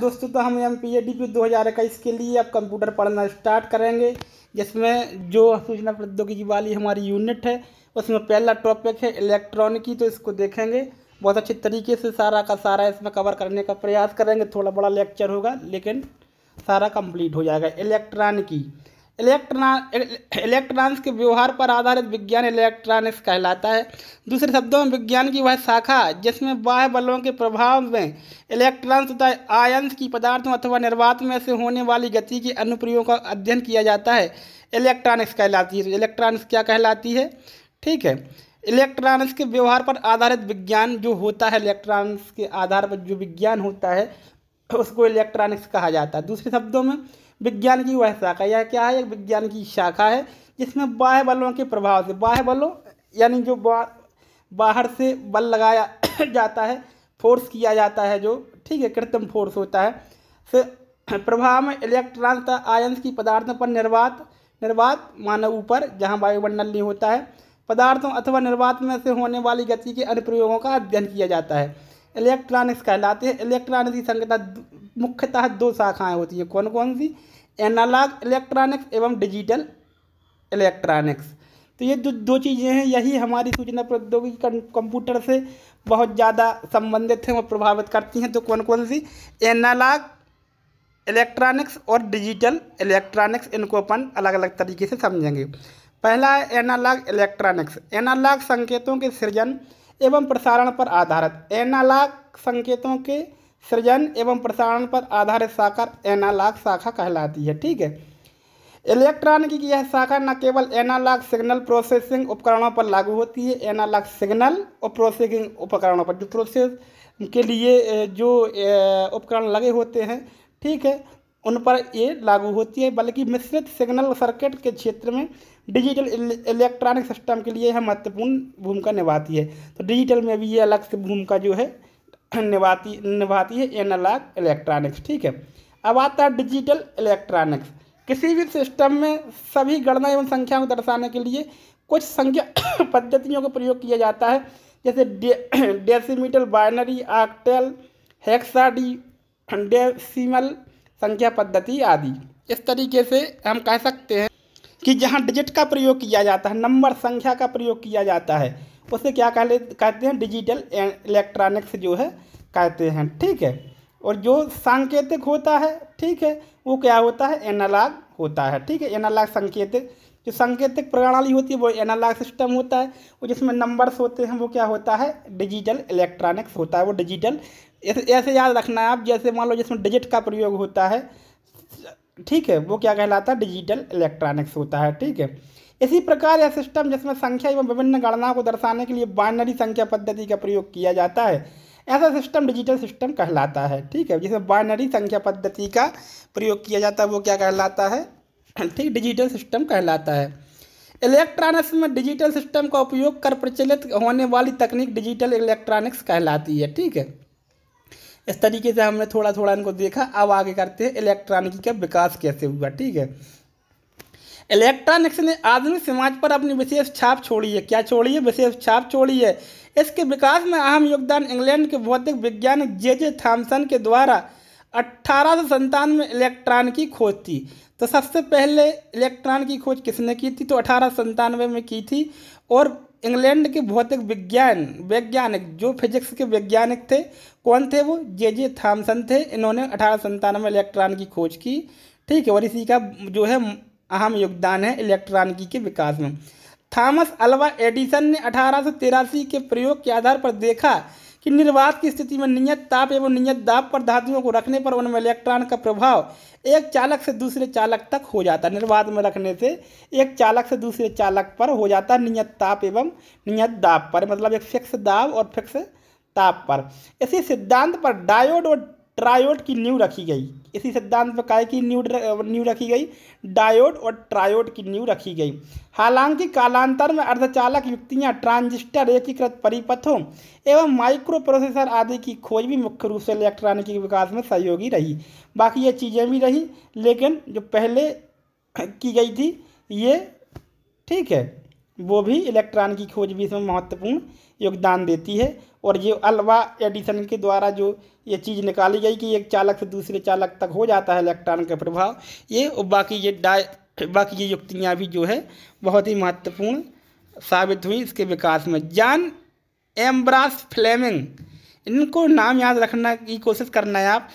दोस्तों तो हम M P A D P दो हज़ार इक्कीस के लिए अब कंप्यूटर पढ़ना स्टार्ट करेंगे जिसमें जो सूचना प्रौद्योगिकी वाली हमारी यूनिट है उसमें पहला टॉपिक है इलेक्ट्रॉनिकी तो इसको देखेंगे बहुत अच्छे तरीके से सारा का सारा इसमें कवर करने का प्रयास करेंगे थोड़ा बड़ा लेक्चर होगा लेकिन सारा कंप्लीट हो जाएगा इलेक्ट्रॉनिकी इलेक्ट्रॉन इलेक्ट्रॉन्स e- e- के व्यवहार पर आधारित विज्ञान इलेक्ट्रॉनिक्स कहलाता है दूसरे शब्दों में विज्ञान की वह शाखा जिसमें बाह्य बलों के प्रभाव में इलेक्ट्रॉन्स तथा आयंस की पदार्थों अथवा निर्वात में से होने वाली गति के अनुप्रयोगों का अध्ययन किया जाता है इलेक्ट्रॉनिक्स कहलाती है इलेक्ट्रॉनिक्स क्या कहलाती है ठीक है इलेक्ट्रॉनिक्स के व्यवहार पर आधारित विज्ञान जो होता है इलेक्ट्रॉनिक्स के आधार पर जो विज्ञान होता है उसको इलेक्ट्रॉनिक्स कहा जाता है दूसरे शब्दों में विज्ञान की वह शाखा यह क्या है एक विज्ञान की शाखा है जिसमें बाह्य बलों के प्रभाव से बाह्य बलों यानी जो बा, बाहर से बल लगाया जाता है फोर्स किया जाता है जो ठीक है कृत्रिम फोर्स होता है से प्रभाव में इलेक्ट्रॉन तथा आयंस की पदार्थों पर निर्वात निर्वात मानव ऊपर जहाँ वायुमंडल नहीं होता है पदार्थों अथवा निर्वात में से होने वाली गति के अनुप्रयोगों का अध्ययन किया जाता है इलेक्ट्रॉनिक्स कहलाते हैं इलेक्ट्रॉनिक्स की संगता मुख्यतः दो शाखाएं होती हैं कौन कौन सी एनालॉग इलेक्ट्रॉनिक्स एवं डिजिटल इलेक्ट्रॉनिक्स तो ये जो दो चीज़ें हैं यही हमारी सूचना प्रौद्योगिकी कंप्यूटर से बहुत ज़्यादा संबंधित हैं और प्रभावित करती हैं तो कौन कौन सी एनालॉग इलेक्ट्रॉनिक्स और डिजिटल इलेक्ट्रॉनिक्स इनको अपन अलग अलग तरीके से समझेंगे पहला है एनालॉग इलेक्ट्रॉनिक्स एनालॉग संकेतों के सृजन एवं प्रसारण पर आधारित एनालॉग संकेतों के सृजन एवं प्रसारण पर आधारित शाखा एनालॉग शाखा कहलाती है ठीक है इलेक्ट्रॉन की यह शाखा न केवल एनालॉग सिग्नल प्रोसेसिंग उपकरणों पर लागू होती है एनालॉग सिग्नल और प्रोसेसिंग उपकरणों पर जो प्रोसेस के लिए जो उपकरण लगे होते हैं ठीक है उन पर ये लागू होती है बल्कि मिश्रित सिग्नल सर्किट के क्षेत्र में डिजिटल इलेक्ट्रॉनिक सिस्टम के लिए यह महत्वपूर्ण भूमिका निभाती है तो डिजिटल में भी ये अलग से भूमिका जो है निभाती निभाती है एनालॉग इलेक्ट्रॉनिक्स ठीक है अब आता है डिजिटल इलेक्ट्रॉनिक्स किसी भी सिस्टम में सभी गणना एवं संख्याओं को दर्शाने के लिए कुछ संख्या पद्धतियों का प्रयोग किया जाता है जैसे डे decimal binary octal hexadecimal संख्या पद्धति आदि इस तरीके से हम कह सकते हैं कि जहाँ डिजिट का प्रयोग किया जाता है नंबर संख्या का प्रयोग किया जाता है उसे क्या कह कहते हैं डिजिटल इलेक्ट्रॉनिक्स जो है कहते हैं ठीक है और जो सांकेतिक होता है ठीक है वो क्या होता है एनालॉग होता है ठीक है एनालॉग संकेतिक जो सांकेतिक प्रणाली होती है वो एनालॉग सिस्टम होता है और जिसमें नंबर्स होते हैं वो क्या होता है डिजिटल इलेक्ट्रॉनिक्स होता है वो डिजिटल ऐसे ऐसे याद रखना है आप जैसे मान लो जिसमें डिजिट का प्रयोग होता है ठीक है वो क्या कहलाता है डिजिटल इलेक्ट्रॉनिक्स होता है ठीक है इसी प्रकार यह सिस्टम जिसमें संख्या एवं विभिन्न गणनाओं को दर्शाने के लिए बाइनरी संख्या पद्धति का प्रयोग किया जाता है ऐसा सिस्टम डिजिटल सिस्टम कहलाता है ठीक है जिसमें बाइनरी संख्या पद्धति का प्रयोग किया जाता है वो क्या कहलाता है ठीक डिजिटल सिस्टम कहलाता है इलेक्ट्रॉनिक्स में डिजिटल सिस्टम का उपयोग कर प्रचलित होने वाली तकनीक डिजिटल इलेक्ट्रॉनिक्स कहलाती है ठीक है इस तरीके से हमने थोड़ा थोड़ा इनको देखा अब आगे करते हैं इलेक्ट्रॉनिकी का विकास कैसे हुआ ठीक है इलेक्ट्रॉनिक्स ने आधुनिक समाज पर अपनी विशेष छाप छोड़ी है क्या छोड़ी है विशेष छाप छोड़ी है इसके विकास में अहम योगदान इंग्लैंड के भौतिक विज्ञान जे जे थाम्सन के द्वारा अट्ठारह सौ में इलेक्ट्रॉन की खोज थी तो सबसे पहले इलेक्ट्रॉन की खोज किसने की थी तो अठारह में की थी और इंग्लैंड के भौतिक विज्ञान वैज्ञानिक जो फिजिक्स के वैज्ञानिक थे कौन थे वो जे जे थाम्सन थे इन्होंने अठारह में इलेक्ट्रॉन की खोज की ठीक है और इसी का जो है अहम योगदान है इलेक्ट्रॉनिकी के विकास में थॉमस अल्वा एडिसन ने अठारह के प्रयोग के आधार पर देखा कि निर्वात की स्थिति में नियत ताप एवं नियत दाब पर धातुओं को रखने पर उनमें इलेक्ट्रॉन का प्रभाव एक चालक से दूसरे चालक तक हो जाता है निर्वात में रखने से एक चालक से दूसरे चालक पर हो जाता है नियत ताप एवं नियत दाब पर मतलब एक फिक्स दाब और फिक्स ताप पर इसी सिद्धांत पर डायोड और ट्रायोड की न्यू रखी गई इसी सिद्धांत में काय की न्यू न्यू रखी गई डायोड और ट्रायोड की न्यू रखी गई हालांकि कालांतर में अर्धचालक युक्तियां ट्रांजिस्टर एकीकृत परिपथों एवं माइक्रो प्रोसेसर आदि की खोज भी मुख्य रूप से इलेक्ट्रॉनिक विकास में सहयोगी रही बाकी ये चीज़ें भी रही लेकिन जो पहले की गई थी ये ठीक है वो भी इलेक्ट्रॉन की खोज भी इसमें महत्वपूर्ण योगदान देती है और ये अल्वा एडिसन के द्वारा जो ये चीज़ निकाली गई कि एक चालक से दूसरे चालक तक हो जाता है इलेक्ट्रॉन का प्रभाव ये और बाकी ये डा बाकी ये युक्तियाँ भी जो है बहुत ही महत्वपूर्ण साबित हुई इसके विकास में जान एम्ब्रास फ्लेमिंग इनको नाम याद रखना की कोशिश करना है आप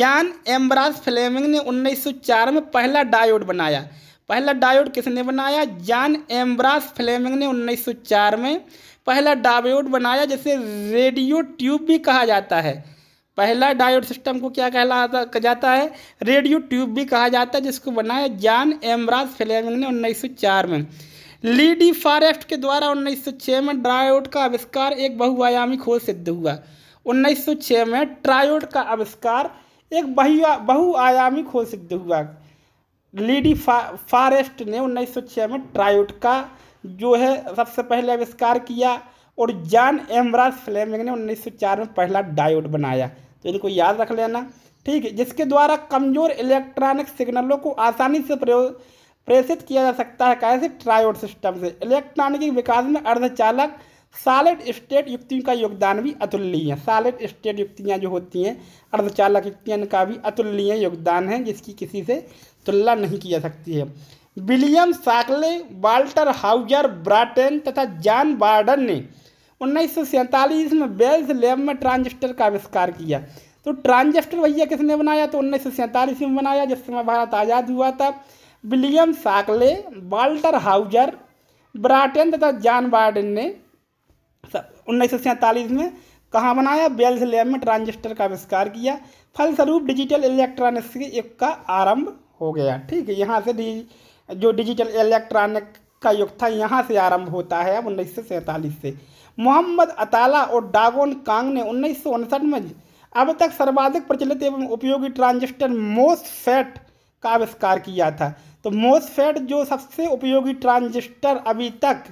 जान एम्ब्रास फ्लेमिंग ने 1904 में पहला डायोड बनाया पहला डायोड किसने बनाया जॉन एम्ब्रास फ्लेमिंग ने 1904 में पहला डायोड बनाया जिसे रेडियो ट्यूब भी कहा जाता है पहला डायोड सिस्टम को क्या कहलाता जाता है रेडियो ट्यूब भी कहा जाता है जिसको बनाया जॉन एम्ब्रास फ्लेमिंग ने 1904 में लीडी फॉरेस्ट के द्वारा 1906 में ड्रायोड का आविष्कार एक बहुआयामी खोज सिद्ध हुआ 1906 में ट्रायोड का आविष्कार एक बहुआयामी खोज सिद्ध हुआ लीडी फा, फारेस्ट ने उन्नीस सौ छः में ट्रायोड का जो है सबसे पहले आविष्कार किया और जॉन एमराज फ्लेमिंग ने 1904 में पहला डायोड बनाया तो इनको याद रख लेना ठीक है जिसके द्वारा कमज़ोर इलेक्ट्रॉनिक सिग्नलों को आसानी से प्रयोग प्रेषित किया जा सकता है कैसे ट्रायोड सिस्टम से इलेक्ट्रॉनिक विकास में अर्धचालक सॉलिड स्टेट युक्तियों का योगदान भी अतुलनीय है सॉलिड स्टेट युक्तियाँ जो होती हैं अर्धचालक युक्तियों का भी अतुलनीय योगदान है जिसकी किसी से तुलना नहीं की जा सकती है William Shockley Walter Houser Brattain तथा जॉन बार्डन ने उन्नीस में बेल्स लैब में ट्रांजिस्टर का आविष्कार किया तो ट्रांजिस्टर भैया किसने बनाया तो उन्नीस में बनाया जिस समय भारत आज़ाद हुआ था William Shockley Walter Houser Brattain तथा जॉन बार्डन ने उन्नीस में कहाँ बनाया बेल्स लैब में ट्रांजिस्टर का आविष्कार किया फलस्वरूप डिजिटल इलेक्ट्रॉनिक्स के युग का आरंभ हो गया ठीक है यहाँ से जो डिजिटल इलेक्ट्रॉनिक का युग था यहाँ से आरंभ होता है अब उन्नीस से मोहम्मद अताला और डागोन कांग ने उन्नीस में अब तक सर्वाधिक प्रचलित एवं उपयोगी ट्रांजिस्टर मोसफेट का आविष्कार किया था तो मोसफेट जो सबसे उपयोगी ट्रांजिस्टर अभी तक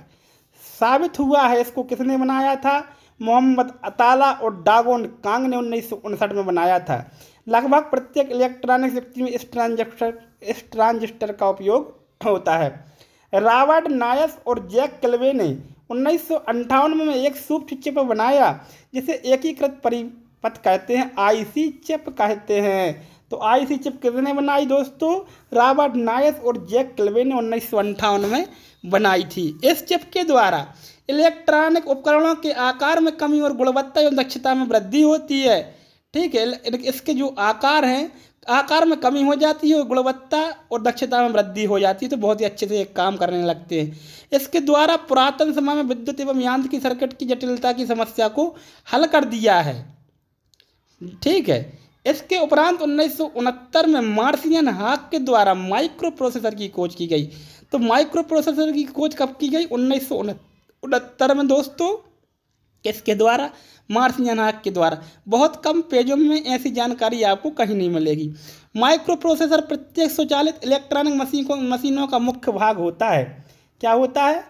साबित हुआ है इसको किसने बनाया था मोहम्मद अताला और डागोन कांग ने उन्नीस में बनाया था लगभग प्रत्येक इलेक्ट्रॉनिक शक्ति में इस ट्रांजिस्टर इस ट्रांजिस्टर का उपयोग होता है रॉबर्ट नायस और जैक कलवे ने उन्नीस में एक सूक्ष्म चिप बनाया जिसे एकीकृत परिपथ कहते हैं आईसी चिप कहते हैं तो आईसी चिप किसने बनाई दोस्तों रॉबर्ट नायस और जैक क्लवे ने उन्नीस में बनाई थी इस चिप के द्वारा इलेक्ट्रॉनिक उपकरणों के आकार में कमी और गुणवत्ता एवं दक्षता में वृद्धि होती है ठीक है इसके जो आकार हैं आकार में कमी हो जाती है और गुणवत्ता और दक्षता में वृद्धि हो जाती है तो बहुत ही अच्छे से एक काम करने लगते हैं इसके द्वारा पुरातन समय में विद्युत एवं की सर्किट की जटिलता की समस्या को हल कर दिया है ठीक है इसके उपरांत उन्नीस में मार्सियन हाक के द्वारा माइक्रो प्रोसेसर की खोज की गई तो माइक्रो प्रोसेसर की खोज कब की गई उन्नीस में दोस्तों किसके द्वारा मार्सियन हाक के द्वारा बहुत कम पेजों में ऐसी जानकारी आपको कहीं नहीं मिलेगी माइक्रो प्रोसेसर प्रत्येक स्वचालित इलेक्ट्रॉनिक मशीनों मशीनों का मुख्य भाग होता है क्या होता है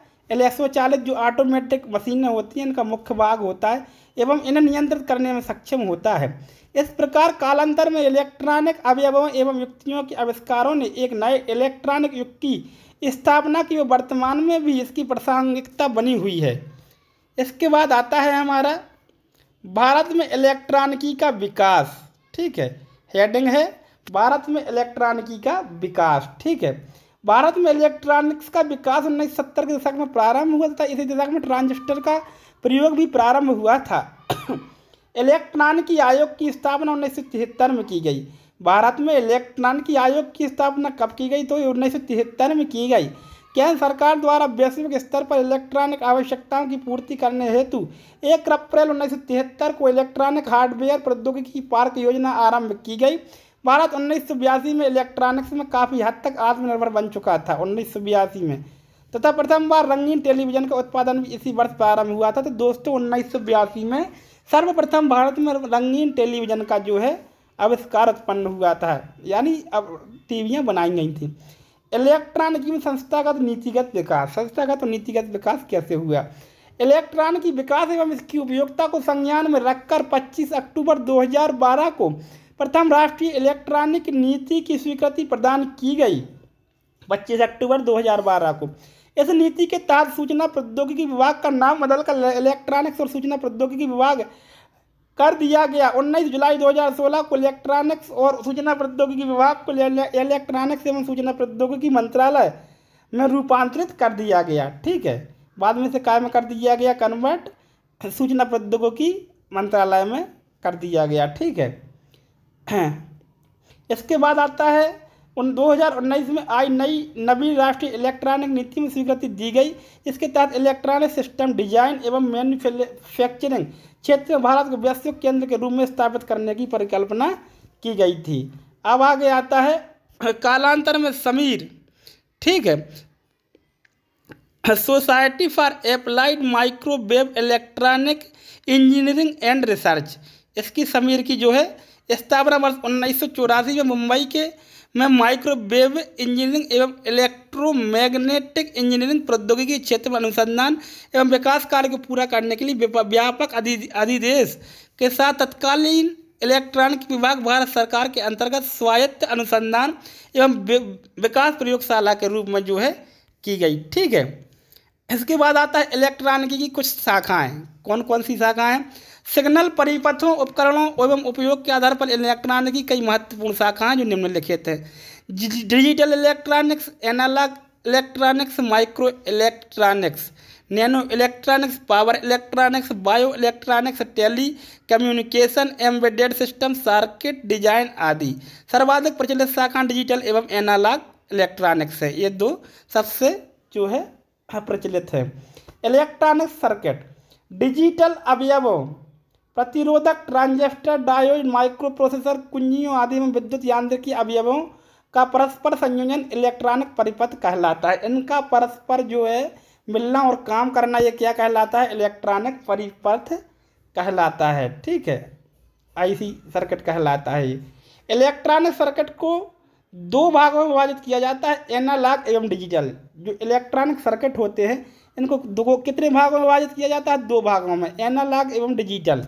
स्वचालित जो ऑटोमेटिक मशीनें होती हैं इनका मुख्य भाग होता है एवं इन्हें नियंत्रित करने में सक्षम होता है इस प्रकार कालांतर में इलेक्ट्रॉनिक अवयवों एवं युक्तियों के आविष्कारों ने एक नए इलेक्ट्रॉनिक युग की स्थापना की और वर्तमान में भी इसकी प्रासंगिकता बनी हुई है इसके बाद आता है हमारा भारत में इलेक्ट्रॉनिकी का विकास ठीक है हेडिंग है भारत में इलेक्ट्रॉनिकी का विकास ठीक है भारत में इलेक्ट्रॉनिक्स का विकास उन्नीस सत्तर के दशक में प्रारंभ हुआ था इसी दशक में ट्रांजिस्टर का प्रयोग भी प्रारंभ हुआ था इलेक्ट्रॉनिकी आयोग की स्थापना उन्नीस में की गई भारत में इलेक्ट्रॉनिकी आयोग की स्थापना कब की गई तो उन्नीस में की गई केंद्र सरकार द्वारा वैश्विक स्तर पर इलेक्ट्रॉनिक आवश्यकताओं की पूर्ति करने हेतु एक अप्रैल उन्नीस को इलेक्ट्रॉनिक हार्डवेयर प्रौद्योगिकी पार्क योजना आरंभ की गई भारत उन्नीस में इलेक्ट्रॉनिक्स में काफ़ी हद तक आत्मनिर्भर बन चुका था उन्नीस में तथा प्रथम बार रंगीन टेलीविजन का उत्पादन भी इसी वर्ष प्रारंभ हुआ था तो दोस्तों उन्नीस में सर्वप्रथम भारत में रंगीन टेलीविज़न का जो है आविष्कार उत्पन्न हुआ था यानी अब टीवियाँ बनाई गई थी इलेक्ट्रॉनिक में संस्थागत नीतिगत विकास संस्थागत और नीतिगत विकास कैसे हुआ इलेक्ट्रॉन की विकास एवं इसकी उपयोगिता को संज्ञान में रखकर 25 अक्टूबर 2012 को प्रथम राष्ट्रीय इलेक्ट्रॉनिक नीति की स्वीकृति प्रदान की गई 25 अक्टूबर 2012 को इस नीति के तहत सूचना प्रौद्योगिकी विभाग का नाम बदलकर इलेक्ट्रॉनिक्स और सूचना प्रौद्योगिकी विभाग कर दिया गया 19 जुलाई 2016 को इलेक्ट्रॉनिक्स और सूचना प्रौद्योगिकी विभाग को इलेक्ट्रॉनिक्स एवं सूचना प्रौद्योगिकी मंत्रालय में रूपांतरित कर दिया गया ठीक है बाद में से कायम कर दिया गया कन्वर्ट सूचना प्रौद्योगिकी मंत्रालय में कर दिया गया ठीक है इसके बाद आता है उन 2019 में आई नई नवी राष्ट्रीय इलेक्ट्रॉनिक नीति में स्वीकृति दी गई इसके तहत इलेक्ट्रॉनिक सिस्टम डिजाइन एवं मैन्युफैक्चरिंग क्षेत्र में भारत को वैश्विक केंद्र के रूप में स्थापित करने की परिकल्पना की गई थी अब आगे आता है कालांतर में समीर ठीक है society for applied microwave electronic engineering and research इसकी समीर की जो है स्थापना वर्ष उन्नीस में मुंबई के में माइक्रोवेव इंजीनियरिंग एवं इलेक्ट्रोमैग्नेटिक इंजीनियरिंग प्रौद्योगिकी क्षेत्र में अनुसंधान एवं विकास कार्य को पूरा करने के लिए व्यापक अधिदेश के साथ तत्कालीन इलेक्ट्रॉनिक विभाग भारत सरकार के अंतर्गत स्वायत्त अनुसंधान एवं विकास प्रयोगशाला के रूप में जो है की गई ठीक है इसके बाद आता है इलेक्ट्रॉनिकी की कुछ शाखाएँ कौन कौन सी शाखाएँ सिग्नल परिपथों उपकरणों एवं उपयोग के आधार पर इलेक्ट्रॉनिक की कई महत्वपूर्ण शाखाएं जो निम्नलिखित हैं digital electronics analog electronics micro electronics nano electronics power electronics bio electronics tele communication embedded system circuit design आदि सर्वाधिक प्रचलित शाखा डिजिटल एवं एनालॉग इलेक्ट्रॉनिक्स है ये दो सबसे जो है प्रचलित है इलेक्ट्रॉनिक सर्किट डिजिटल अवयवों प्रतिरोधक ट्रांजिस्टर डायोड माइक्रोप्रोसेसर कुंजियों आदि में विद्युत यांत्रिकी अवयवों का परस्पर संयोजन इलेक्ट्रॉनिक परिपथ कहलाता है इनका परस्पर जो है मिलना और काम करना ये क्या कहलाता है इलेक्ट्रॉनिक परिपथ कहलाता है ठीक है आईसी सर्किट कहलाता है इलेक्ट्रॉनिक सर्किट को दो भागों में विभाजित किया जाता है एनालॉग एवं डिजिटल जो इलेक्ट्रॉनिक सर्किट होते हैं इनको दो कितने भागों में विभाजित किया जाता है दो भागों में एनालॉग एवं डिजिटल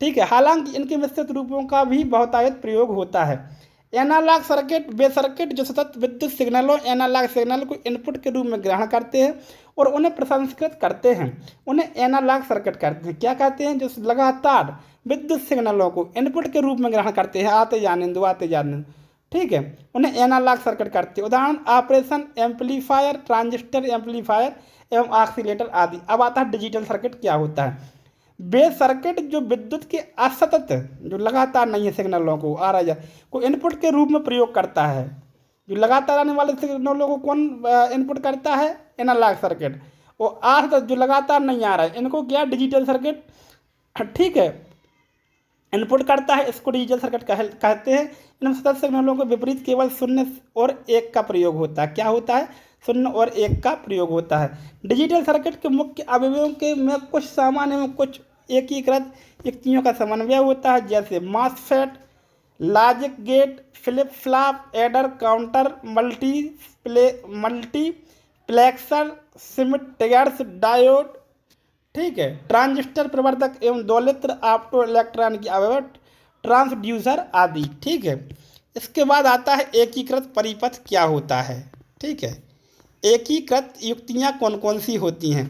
ठीक है हालांकि इनके मिश्रित रूपों का भी बहुतायत प्रयोग होता है एनालॉग सर्किट वे सर्किट जो सतत विद्युत सिग्नलों एनालॉग सिग्नल को इनपुट के रूप में ग्रहण करते हैं और उन्हें प्रसंस्कृत करते हैं उन्हें एनालॉग सर्किट करते हैं क्या कहते हैं जो लगातार विद्युत सिग्नलों को इनपुट के रूप में ग्रहण करते हैं आते जाने दो आते जाने ठीक है उन्हें एनालॉग सर्किट करते हैं उदाहरण ऑपरेशन एम्पलीफायर ट्रांजिस्टर एम्पलीफायर एवं ऑक्सीटर आदि अब आता है डिजिटल सर्किट क्या होता है बे सर्किट जो विद्युत के असतत जो लगातार नहीं है सिग्नलों को आ रहा है को इनपुट के रूप में प्रयोग करता है जो लगातार आने वाले सिग्नलों को कौन इनपुट करता है एनालॉग सर्किट और असतत जो लगातार नहीं आ रहा है इनको क्या डिजिटल सर्किट ठीक है इनपुट करता है इसको डिजिटल सर्किट कह, कहते हैं इन सतत सिग्नलों के विपरीत केवल शून्य और एक का प्रयोग होता है क्या होता है शून्य और एक का प्रयोग होता है डिजिटल सर्किट के मुख्य अवयवों के में कुछ सामान्य एवं कुछ एकीकृत युक्तियों का समन्वय होता है जैसे MOSFET logic gate flip flop adder counter multi play multiplexer सिमटर्स डायोड ठीक है ट्रांजिस्टर प्रवर्धक एवं दौलित्र ऑप्टो इलेक्ट्रॉन की अवयव ट्रांसड्यूसर आदि ठीक है इसके बाद आता है एकीकृत परिपथ क्या होता है ठीक है एकीकृत युक्तियाँ कौन कौन सी होती हैं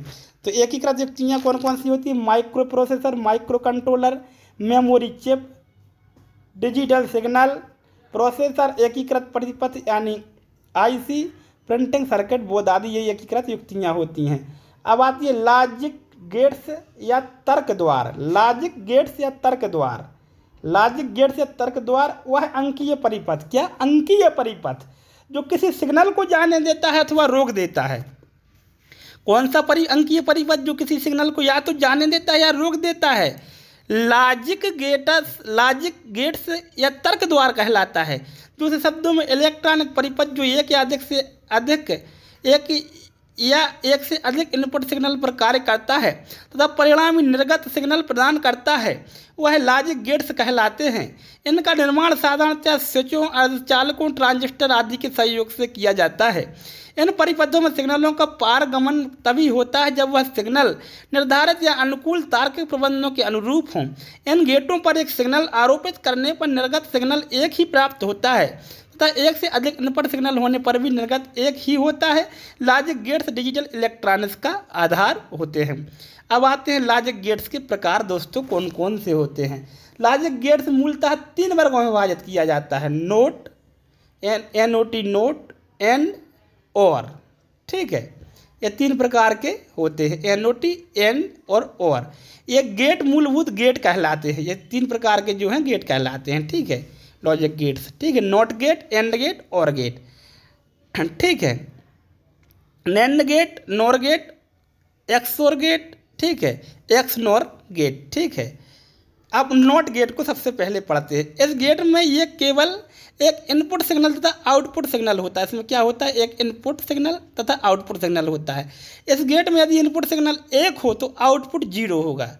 तो एकीकृत युक्तियाँ कौन कौन सी होती हैं micro processor micro controller memory chip digital signal processor एकीकृत प्रतिपथ यानी आईसी प्रिंटिंग सर्किट बोध आदि ये एकीकृत युक्तियाँ होती हैं अब आती है लॉजिक गेट्स या तर्क द्वार लॉजिक गेट्स या तर्क द्वार लॉजिक गेट्स या तर्क द्वार वह अंकीय परिपथ क्या अंकीय परिपथ जो किसी सिग्नल को जाने देता है अथवा रोक देता है कौन सा परि अंकीय परिपथ जो किसी सिग्नल को या तो जाने देता है या रोक देता है लॉजिक गेटस लॉजिक गेट्स या तर्क द्वार कहलाता है दूसरे शब्दों में इलेक्ट्रॉनिक परिपथ जो एक या अधिक से अधिक एक या एक से अधिक इनपुट सिग्नल पर कार्य करता है तथा परिणामी निर्गत सिग्नल प्रदान करता है वह लॉजिक गेट्स कहलाते हैं इनका निर्माण साधारणतः स्विचों अर्धचालकों ट्रांजिस्टर आदि के सहयोग से किया जाता है इन परिपथों में सिग्नलों का पारगमन तभी होता है जब वह सिग्नल निर्धारित या अनुकूल तार्किक प्रबंधों के अनुरूप हों इन गेटों पर एक सिग्नल आरोपित करने पर निर्गत सिग्नल एक ही प्राप्त होता है तथा एक से अधिक इनपुट सिग्नल होने पर भी निर्गत एक ही होता है लॉजिक गेट्स डिजिटल इलेक्ट्रॉनिक्स का आधार होते हैं अब आते हैं लॉजिक गेट्स के प्रकार दोस्तों कौन कौन से होते हैं लॉजिक गेट्स मूलतः तीन वर्गों में विभाजित किया जाता है not N N O T not and और ठीक है ये तीन प्रकार के होते हैं एन ओ टी एन और और ये गेट मूलभूत गेट कहलाते हैं ये तीन प्रकार के जो हैं गेट कहलाते हैं ठीक है लॉजिक गेट्स ठीक है not gate and gate or gate ठीक है NAND gate NOR gate X or gate ठीक है एक्स नॉर गेट ठीक है अब नॉट गेट को सबसे पहले पढ़ते हैं इस गेट में ये केवल एक इनपुट सिग्नल तथा आउटपुट सिग्नल होता है इसमें क्या होता है एक इनपुट सिग्नल तथा आउटपुट सिग्नल होता है इस गेट में यदि इनपुट सिग्नल एक हो तो आउटपुट जीरो होगा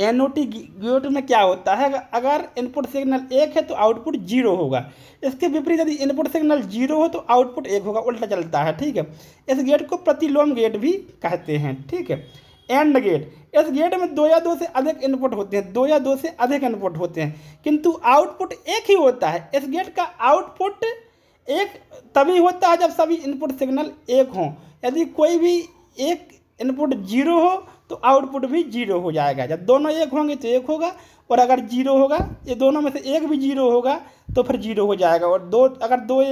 टी गेट में क्या होता है अगर इनपुट सिग्नल एक है तो आउटपुट जीरो होगा इसके विपरीत यदि इनपुट सिग्नल जीरो हो तो आउटपुट एक होगा उल्टा चलता है ठीक है इस गेट को प्रतिलोम गेट भी कहते हैं ठीक है एंड गेट इस गेट में दो या दो से अधिक इनपुट होते हैं दो या दो से अधिक इनपुट होते हैं किंतु आउटपुट एक ही होता है इस गेट का आउटपुट एक तभी होता है जब सभी इनपुट सिग्नल एक हों यदि कोई भी एक इनपुट जीरो हो तो आउटपुट भी जीरो हो जाएगा जब दोनों एक होंगे तो एक होगा और अगर जीरो होगा ये दोनों में से एक भी जीरो होगा तो फिर जीरो हो जाएगा और दो अगर दो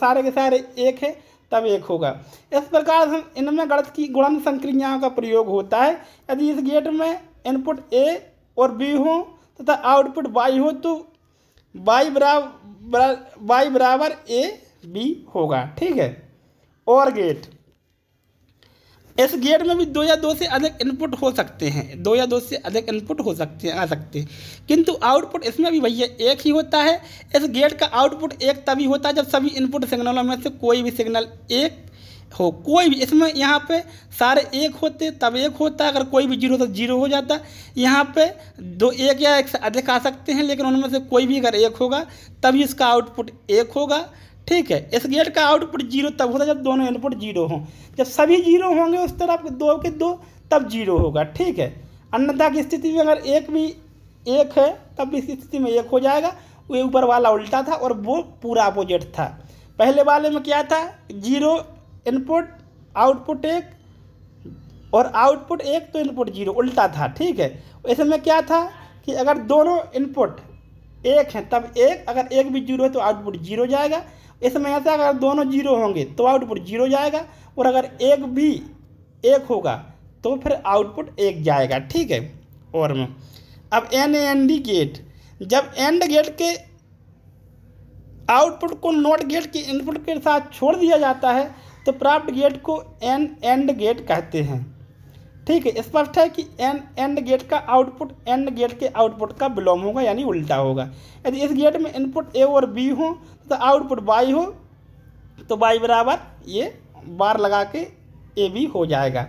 सारे के सारे एक है तब एक होगा इस प्रकार से इनमें गणित की गुणन संक्रियाओं का प्रयोग होता है यदि इस गेट में इनपुट ए और बी हो तथा आउटपुट वाई हो तो वाई बराबर वाई बराबर ए बी होगा ठीक है और गेट इस गेट में भी दो या दो से अधिक इनपुट हो सकते हैं दो या दो से अधिक इनपुट हो सकते हैं आ सकते हैं किंतु आउटपुट इसमें भी भैया एक ही होता है इस गेट का आउटपुट एक तभी होता है जब सभी इनपुट सिग्नलों में से कोई भी सिग्नल एक हो कोई भी इसमें यहाँ पे सारे एक होते तब एक होता अगर कोई भी जीरो तो जीरो हो जाता यहाँ पे दो एक या एक से अधिक आ सकते हैं लेकिन उनमें से कोई भी अगर एक होगा तभी इसका आउटपुट एक होगा ठीक है इस गेट का आउटपुट जीरो तब होता है जब दोनों इनपुट जीरो हों जब सभी जीरो होंगे उस तरफ दो के दो तब जीरो होगा ठीक है अन्यथा की स्थिति में अगर एक भी एक है तब भी स्थिति में एक हो जाएगा वे ऊपर वाला उल्टा था और वो पूरा अपोजिट था पहले वाले में क्या था जीरो इनपुट आउटपुट एक और आउटपुट एक तो इनपुट जीरो उल्टा था ठीक है इसमें क्या था कि अगर दोनों इनपुट एक हैं तब एक अगर एक भी जीरो है तो आउटपुट जीरो जाएगा इसमें ऐसा अगर दोनों जीरो होंगे तो आउटपुट जीरो जाएगा और अगर एक भी एक होगा तो फिर आउटपुट एक जाएगा ठीक है और में अब एन एन डी गेट जब एंड गेट के आउटपुट को नोट गेट के इनपुट के साथ छोड़ दिया जाता है तो प्राप्त गेट को एन एंड गेट कहते हैं ठीक है स्पष्ट है कि एन एंड गेट का आउटपुट एंड गेट के आउटपुट का विलोम होगा यानी उल्टा होगा यदि इस गेट में इनपुट ए और बी हो तो आउटपुट बाई हो तो बाई बराबर ये बार लगा के ए बी हो जाएगा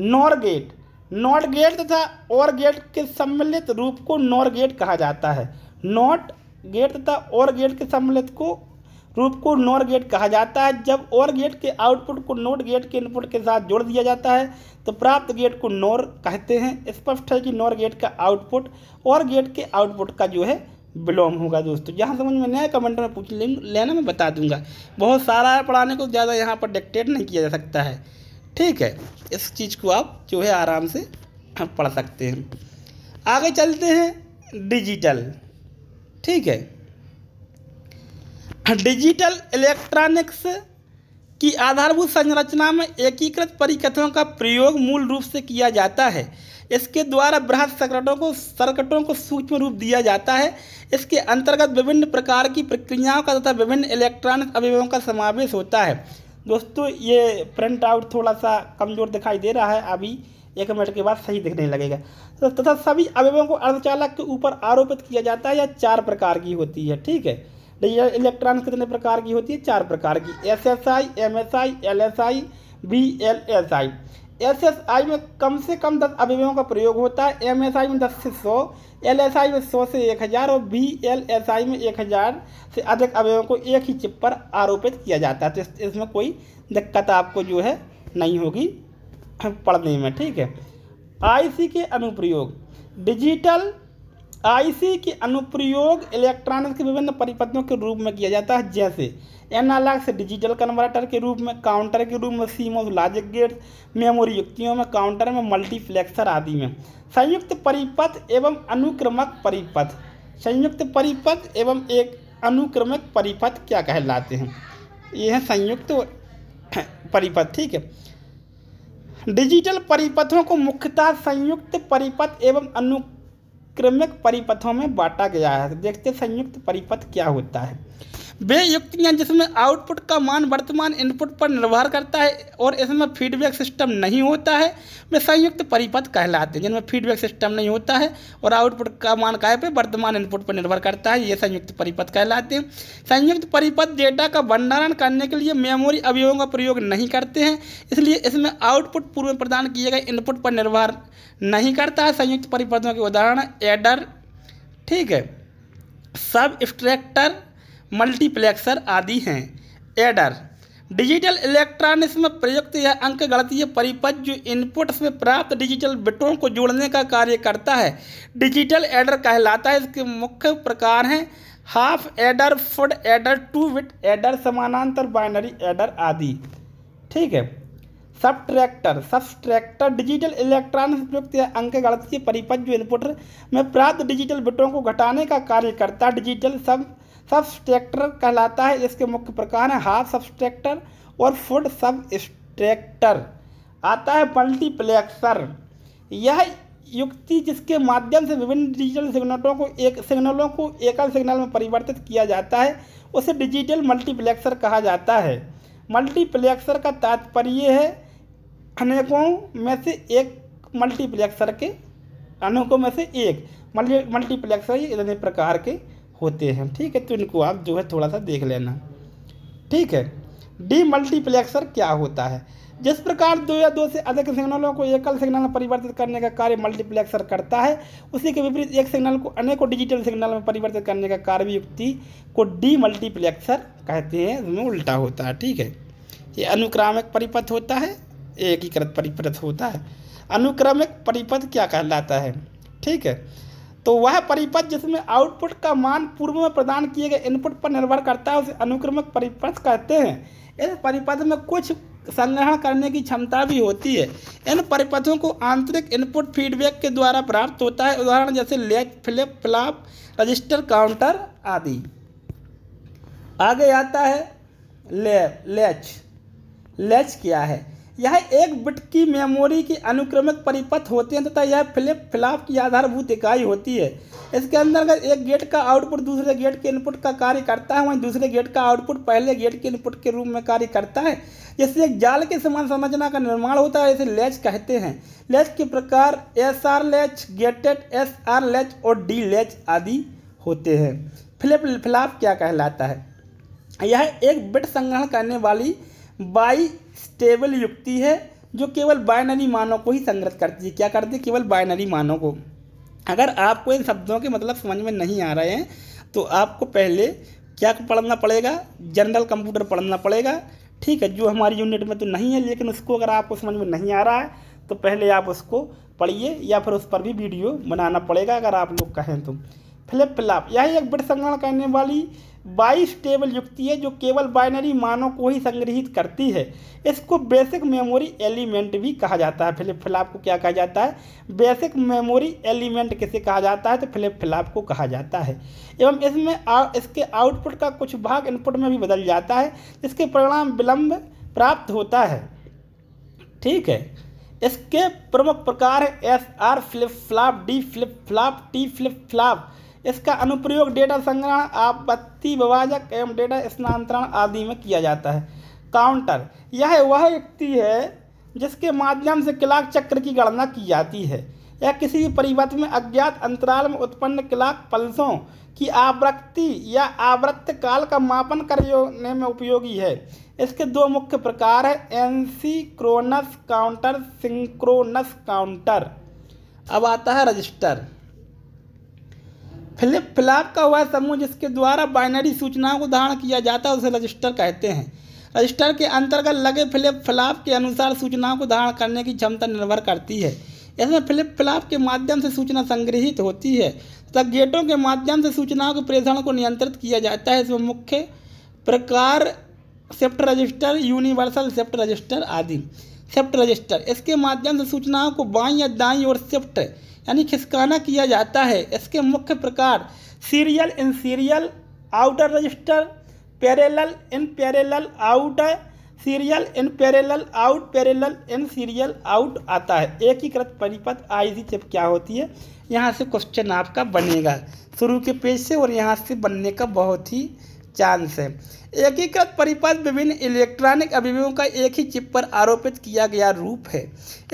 नॉर गेट नॉट गेट तथा और गेट के सम्मिलित रूप को नॉर गेट कहा जाता है नॉट गेट तथा और गेट के सम्मिलित को रूप को नॉर गेट कहा जाता है जब और गेट के आउटपुट को नोट गेट के इनपुट के साथ जोड़ दिया जाता है तो प्राप्त गेट को नॉर कहते हैं स्पष्ट है कि नॉर गेट का आउटपुट और गेट के आउटपुट का जो है विलोम होगा दोस्तों जहाँ समझ में नया कमेंट में पूछ लेना मैं बता दूंगा बहुत सारा है पढ़ाने को ज़्यादा यहाँ पर डिक्टेट नहीं किया जा सकता है ठीक है इस चीज़ को आप जो है आराम से पढ़ सकते हैं आगे चलते हैं डिजिटल ठीक है डिजिटल इलेक्ट्रॉनिक्स की आधारभूत संरचना में एकीकृत परिकथों का प्रयोग मूल रूप से किया जाता है इसके द्वारा बृहद सर्कटों को सर्कटों को सूक्ष्म रूप दिया जाता है इसके अंतर्गत विभिन्न प्रकार की प्रक्रियाओं का तथा विभिन्न इलेक्ट्रॉनिक अवयवों का समावेश होता है दोस्तों ये प्रिंट आउट थोड़ा सा कमज़ोर दिखाई दे रहा है अभी एक मिनट के बाद सही दिखने लगेगा तो तथा सभी अवयवों को अर्धचालक के ऊपर आरोपित किया जाता है या चार प्रकार की होती है ठीक है डिजिटल तो इलेक्ट्रॉनिक्स कितने प्रकार की होती है चार प्रकार की S S I M S I L S I V L S I SSI में कम से कम दस अवयवों का प्रयोग होता है एमएसआई में दस से सौ एलएसआई में सौ से एक हज़ार और बीएलएसआई में एक हज़ार से अधिक अवयवों को एक ही चिप पर आरोपित किया जाता है तो इसमें कोई दिक्कत आपको जो है नहीं होगी पढ़ने में ठीक है आईसी के अनुप्रयोग डिजिटल आईसी के अनुप्रयोग इलेक्ट्रॉनिक्स के विभिन्न परिपथियों के रूप में किया जाता है जैसे एनालॉग से डिजिटल कन्वर्टर के रूप में काउंटर के रूप में सीमोस लॉजिक गेट मेमोरी युक्तियों में काउंटर में मल्टीप्लेक्सर आदि में संयुक्त परिपथ एवं अनुक्रमक परिपथ संयुक्त परिपथ एवं एक अनुक्रमक परिपथ क्या कहलाते हैं ये है संयुक्त परिपथ ठीक है डिजिटल परिपथों को मुख्यतः संयुक्त परिपथ एवं अनु क्रमिक परिपथों में बांटा गया है देखते संयुक्त परिपथ क्या होता है वे युक्तियाँ जिसमें आउटपुट का मान वर्तमान इनपुट पर निर्भर करता है और इसमें फीडबैक सिस्टम नहीं होता है वे संयुक्त परिपथ कहलाते हैं जिनमें फीडबैक सिस्टम नहीं होता है और आउटपुट का मान काय पर वर्तमान इनपुट पर निर्भर करता है ये संयुक्त परिपथ कहलाते हैं संयुक्त परिपथ डेटा का भंडारण करने के लिए मेमोरी अवयवों का प्रयोग नहीं करते हैं इसलिए इसमें आउटपुट पूर्व प्रदान किए गए इनपुट पर निर्भर नहीं करता है संयुक्त परिपथों के उदाहरण एडर ठीक है सब एक्सट्रैक्टर मल्टीप्लेक्सर आदि हैं एडर डिजिटल इलेक्ट्रॉनिक्स में प्रयुक्त यह अंक गणतीय परिपथ जो इनपुट्स में प्राप्त डिजिटल बिटों को जोड़ने का कार्य करता है डिजिटल एडर कहलाता है इसके मुख्य प्रकार हैं half adder full adder two bit adder समानांतर बाइनरी एडर आदि ठीक है सब ट्रैक्टर सब ट्रैक्टर डिजिटल इलेक्ट्रॉनिक्स प्रयुक्त या अंक गणतीय परिपथ जो इनपुट में प्राप्त डिजिटल बिटों को घटाने का कार्य करता है डिजिटल सब सबस्ट्रेक्टर कहलाता है इसके मुख्य प्रकार हैं हाथ सबस्ट्रेक्टर और सब सब्सट्रैक्टर आता है मल्टीप्लेक्सर यह युक्ति जिसके माध्यम से विभिन्न डिजिटल सिग्नलों को एक सिग्नलों को एकल सिग्नल में परिवर्तित किया जाता है उसे डिजिटल मल्टीप्लेक्सर कहा जाता है मल्टीप्लेक्सर का तात्पर्य है अनेकों में से एक मल्टीप्लेक्सर के अनेकों में से एक मल्टीप्लेक्सर इतने प्रकार के होते हैं ठीक है तो इनको आप जो है थोड़ा सा देख लेना ठीक है डी मल्टीप्लेक्सर क्या होता है जिस प्रकार दो या दो से अधिक सिग्नलों को एकल सिग्नल में परिवर्तित करने का कार्य मल्टीप्लेक्सर करता है उसी के विपरीत एक सिग्नल को अनेकों डिजिटल सिग्नल में परिवर्तित करने का कार्य युक्ति को डी मल्टीप्लेक्सर कहते हैं इसमें उल्टा होता है ठीक है ये अनुक्रामिक परिपथ होता है एकीकृत परिपथ होता है अनुक्रमिक परिपथ क्या कहलाता है ठीक है तो वह परिपथ जिसमें आउटपुट का मान पूर्व में प्रदान किए गए इनपुट पर निर्भर करता है उसे अनुक्रमिक परिपथ कहते हैं इस परिपथ में कुछ संग्रहण करने की क्षमता भी होती है इन परिपथों को आंतरिक इनपुट फीडबैक के द्वारा प्राप्त होता है उदाहरण जैसे लेग फ्लिप फ्लाप रजिस्टर काउंटर आदि आगे आता है लेच लेच क्या है यह एक बिट की मेमोरी के अनुक्रमिक परिपथ होते हैं तथा यह फ्लिप फ्लाप की आधारभूत इकाई होती है इसके अंदर अगर एक गेट का आउटपुट दूसरे गेट के इनपुट का कार्य करता है वहीं दूसरे गेट का आउटपुट पहले गेट के इनपुट के रूप में कार्य करता है जिससे एक जाल के समान संरचना का निर्माण होता है इसे लैच कहते हैं लैच के प्रकार S R latch gated S R latch और डी लैच आदि होते हैं फ्लिप फ्लाप क्या कहलाता है यह एक बिट संग्रहण करने वाली बाई स्टेबल युक्ति है जो केवल बाइनरी मानों को ही संग्रहित करती है क्या करती है केवल बाइनरी मानों को अगर आपको इन शब्दों के मतलब समझ में नहीं आ रहे हैं तो आपको पहले क्या पढ़ना पड़ेगा जनरल कंप्यूटर पढ़ना पड़ेगा ठीक है जो हमारी यूनिट में तो नहीं है लेकिन उसको अगर आपको समझ में नहीं आ रहा है तो पहले आप उसको पढ़िए या फिर उस पर भी वीडियो बनाना पड़ेगा अगर आप लोग कहें तो फ्लिप फ्लाप यही एक बड़ संगण करने वाली बाईस टेबल युक्ति है जो केवल बाइनरी मानों को ही संग्रहित करती है इसको बेसिक मेमोरी एलिमेंट भी कहा जाता है फ्लिप फ्लाप को क्या कहा जाता है बेसिक मेमोरी एलिमेंट किसे कहा जाता है तो फ्लिप फ्लाप को कहा जाता है एवं इसमें आ, इसके आउटपुट का कुछ भाग इनपुट में भी बदल जाता है इसके परिणाम विलंब प्राप्त होता है ठीक है इसके प्रमुख प्रकार है S R flip flop D flip flop T flip flop इसका अनुप्रयोग डेटा संग्रहण आपत्ति विभाजक एवं डेटा स्थानांतरण आदि में किया जाता है काउंटर यह वह व्यक्ति है जिसके माध्यम से क्लाक चक्र की गणना की जाती है या किसी भी परिवर्त में अज्ञात अंतराल में उत्पन्न क्लाक पल्सों की आवृत्ति या आवृत्त काल का मापन करने में उपयोगी है इसके दो मुख्य प्रकार हैं एनसीक्रोनस काउंटर सिंक्रोनस काउंटर अब आता है रजिस्टर फ्लिप फ्लॉप का वह समूह जिसके द्वारा बाइनरी सूचनाओं को धारण किया जाता है उसे रजिस्टर कहते हैं रजिस्टर के अंतर्गत लगे फ्लिप फ्लॉप के अनुसार सूचनाओं को धारण करने की क्षमता निर्भर करती है इसमें फ्लिप फ्लॉप के माध्यम से सूचना संग्रहित होती है तथा गेटों के माध्यम से सूचनाओं के प्रेषण को नियंत्रित किया जाता है इसमें मुख्य प्रकार shift register universal shift register आदि शिफ्ट रजिस्टर इसके माध्यम से सूचनाओं को बाई या दाई और सेफ्ट यानी खिसकाना किया जाता है इसके मुख्य प्रकार serial in serial out register parallel in parallel out serial in parallel out parallel in serial out आता है एकीकृत परिपथ जी चिप क्या होती है यहाँ से क्वेश्चन आपका बनेगा शुरू के पेज से और यहाँ से बनने का बहुत ही चांस है एकीकृत परिपथ विभिन्न इलेक्ट्रॉनिक अभिवयों का एक ही चिप पर आरोपित किया गया रूप है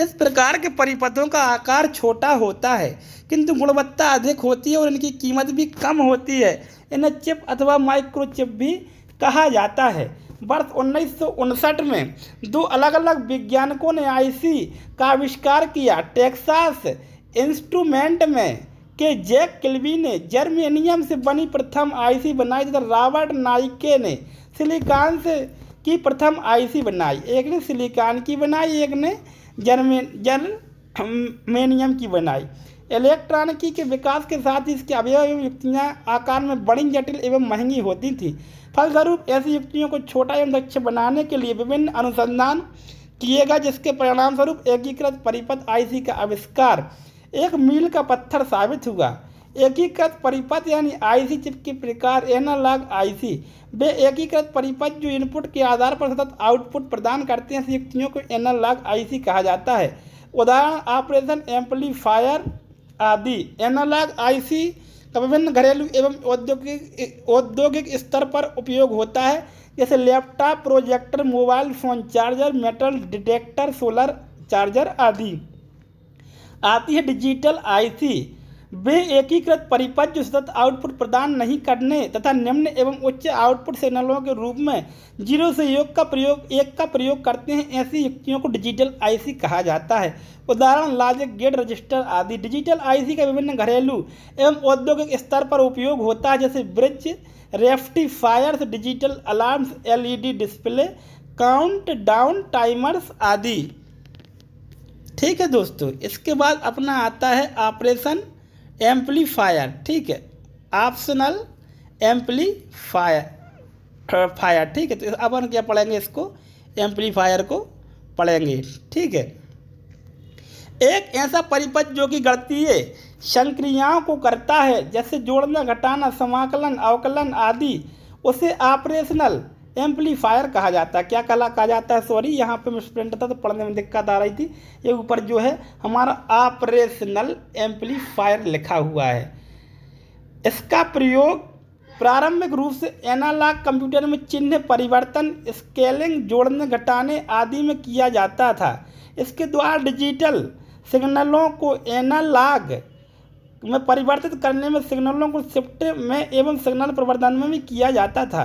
इस प्रकार के परिपथों का आकार छोटा होता है किंतु गुणवत्ता अधिक होती है और इनकी कीमत भी कम होती है इन्हें चिप अथवा माइक्रोचिप भी कहा जाता है वर्ष उन्नीस में दो अलग अलग विज्ञानिकों ने आईसी का आविष्कार किया टेक्सास इंस्ट्रूमेंट में के जैक किल्वी ने जर्मेनियम से बनी प्रथम आईसी बनाई तथा रॉबर्ट नाइके ने सिलिकॉन से की प्रथम आईसी बनाई एक ने सिलिकॉन की बनाई एक ने जर्मे जर्मेनियम की बनाई इलेक्ट्रॉनिकी के विकास के साथ ही इसके अवयव एवं युक्तियाँ आकार में बड़ी जटिल एवं महंगी होती थी फलस्वरूप ऐसी युक्तियों को छोटा एवं दक्ष बनाने के लिए विभिन्न अनुसंधान किए गए जिसके परिणामस्वरूप एकीकृत परिपथ आईसी का आविष्कार एक मील का पत्थर साबित हुआ एकीकृत परिपथ यानी आईसी चिप के प्रकार एनालॉग आईसी वे एकीकृत परिपथ जो इनपुट के आधार पर सतत आउटपुट प्रदान करते हैं युक्तियों को एनालॉग आईसी कहा जाता है उदाहरण ऑपरेशन एम्पलीफायर आदि एनालॉग आईसी का विभिन्न घरेलू एवं औद्योगिक औद्योगिक स्तर पर उपयोग होता है जैसे laptop projector mobile phone charger metal detector solar charger आदि आती है डिजिटल आईसी वे एकीकृत परिपथ सतत आउटपुट प्रदान नहीं करने तथा निम्न एवं उच्च आउटपुट सिग्नलों के रूप में जीरो से योग का प्रयोग एक का प्रयोग करते हैं ऐसी युक्तियों को डिजिटल आईसी कहा जाता है उदाहरण लाजिक गेट रजिस्टर आदि डिजिटल आईसी का विभिन्न घरेलू एवं औद्योगिक स्तर पर उपयोग होता है जैसे bridge rectifiers digital alarms LED display count down timers आदि ठीक है दोस्तों इसके बाद अपना आता है ऑपरेशन एम्पलीफायर ठीक है ऑप्शनल एम्पलीफायर फायर ठीक है तो अपन क्या पढ़ेंगे इसको एम्पलीफायर को पढ़ेंगे ठीक है एक ऐसा परिपथ जो कि गणतीय संक्रियाओं को करता है जैसे जोड़ना घटाना समाकलन अवकलन आदि उसे ऑपरेशनल एम्पलीफायर कहा जाता है क्या कला कहा जाता है सॉरी यहाँ पे मैं स्प्रेंट था तो पढ़ने में दिक्कत आ रही थी ये ऊपर जो है हमारा ऑपरेशनल एम्पलीफायर लिखा हुआ है इसका प्रयोग प्रारंभिक रूप से एनालॉग कंप्यूटर में चिन्ह परिवर्तन स्केलिंग जोड़ने घटाने आदि में किया जाता था इसके द्वारा डिजिटल सिग्नलों को एनालॉग में परिवर्तित करने में सिग्नलों को शिफ्ट में एवं सिग्नल प्रवर्धन में भी किया जाता था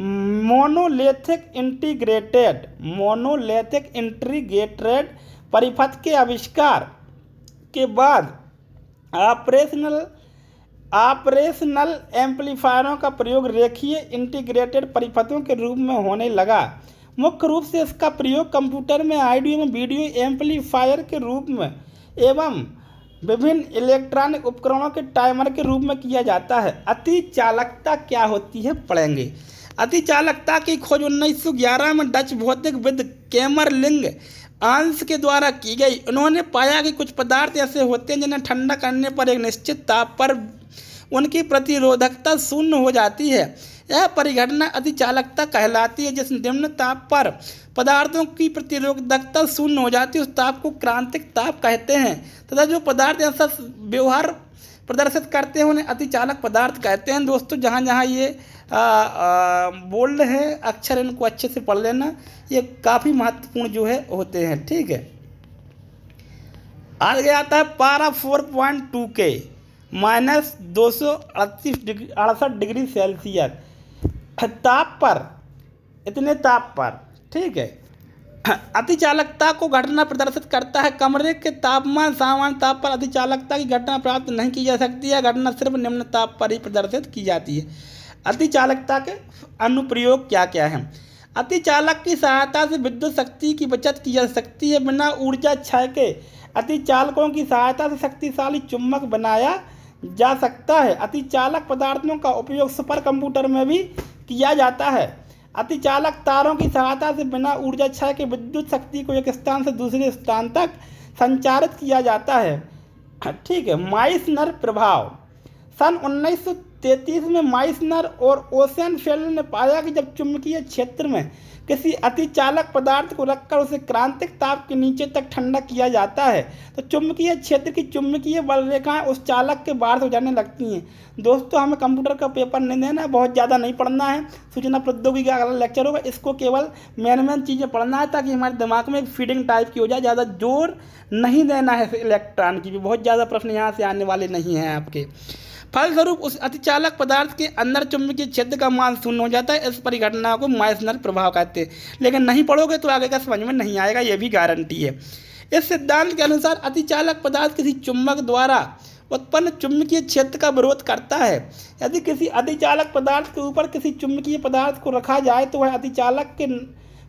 मोनोलेथिक इंटीग्रेटेड मोनोलेथिक इंटीग्रेटेड परिपथ के आविष्कार के बाद ऑपरेशनल ऑपरेशनल एम्पलीफायरों का प्रयोग रेखीय इंटीग्रेटेड परिपथों के रूप में होने लगा मुख्य रूप से इसका प्रयोग कंप्यूटर में आइडियो में वीडियो एम्पलीफायर के रूप में एवं विभिन्न इलेक्ट्रॉनिक उपकरणों के टाइमर के रूप में किया जाता है अति चालकता क्या होती है पढ़ेंगे अति चालकता की खोज 1911 में डच भौतिक विद कैमरलिंग आंस के द्वारा की गई उन्होंने पाया कि कुछ पदार्थ ऐसे होते हैं जिन्हें ठंडा करने पर एक निश्चित ताप पर उनकी प्रतिरोधकता शून्य हो जाती है यह परिघटना अतिचालकता कहलाती है जिस निम्न ताप पर पदार्थों की प्रतिरोधकता शून्य हो जाती है उस ताप को क्रांतिक ताप कहते हैं तथा जो पदार्थ ऐसा व्यवहार प्रदर्शित करते हैं उन्हें अतिचालक पदार्थ कहते हैं दोस्तों जहाँ जहाँ ये बोल्ड है अक्षर इनको अच्छे से पढ़ लेना ये काफ़ी महत्वपूर्ण जो है होते हैं ठीक है आगे आता है पारा four point two K minus दो सौ अड़तीस डिग्री अड़सठ डिग्री सेल्सियस ताप पर इतने ताप पर ठीक है अतिचालकता को घटना प्रदर्शित करता है कमरे के तापमान सामान्य ताप पर अतिचालकता की घटना प्राप्त नहीं की जा सकती है घटना सिर्फ निम्न ताप पर ही प्रदर्शित की जाती है अतिचालकता के अनुप्रयोग क्या क्या हैं अतिचालक की सहायता से विद्युत शक्ति की बचत की जा सकती है बिना ऊर्जा क्षय के अतिचालकों की सहायता से शक्तिशाली चुम्बक बनाया जा सकता है अतिचालक पदार्थों का उपयोग सुपर कंप्यूटर में भी किया जाता है अतिचालक तारों की सहायता से बिना ऊर्जा क्षय के विद्युत शक्ति को एक स्थान से दूसरे स्थान तक संचारित किया जाता है ठीक है माइसनर प्रभाव सन उन्नीस तैतीस में माइसनर और ओशन फेल ने पाया कि जब चुंबकीय क्षेत्र में किसी अतिचालक पदार्थ को रखकर उसे क्रांतिक ताप के नीचे तक ठंडा किया जाता है तो चुंबकीय क्षेत्र की चुंबकीय बल रेखाएं उस चालक के बाहर हो जाने लगती हैं दोस्तों हमें कंप्यूटर का पेपर नहीं देना बहुत ज़्यादा नहीं पढ़ना है सूचना प्रौद्योगिकी का अगला लेक्चर होगा इसको केवल मेन मेन चीज़ें पढ़ना है ताकि हमारे दिमाग में एक फीडिंग टाइप की हो जाए ज़्यादा जोर नहीं देना है इलेक्ट्रॉन की भी बहुत ज़्यादा प्रश्न यहाँ से आने वाले नहीं हैं आपके फलस्वरूप उस अतिचालक पदार्थ के अंदर चुंबकीय क्षेत्र का मान शून्य हो जाता है इस परिघटना को माइसनर प्रभाव कहते हैं लेकिन नहीं पढ़ोगे तो आगे का समझ में नहीं आएगा यह भी गारंटी है इस सिद्धांत के अनुसार अतिचालक पदार्थ किसी चुंबक द्वारा उत्पन्न चुंबकीय क्षेत्र का विरोध करता है यदि किसी अतिचालक पदार्थ के ऊपर किसी चुंबकीय पदार्थ को रखा जाए तो वह अतिचालक के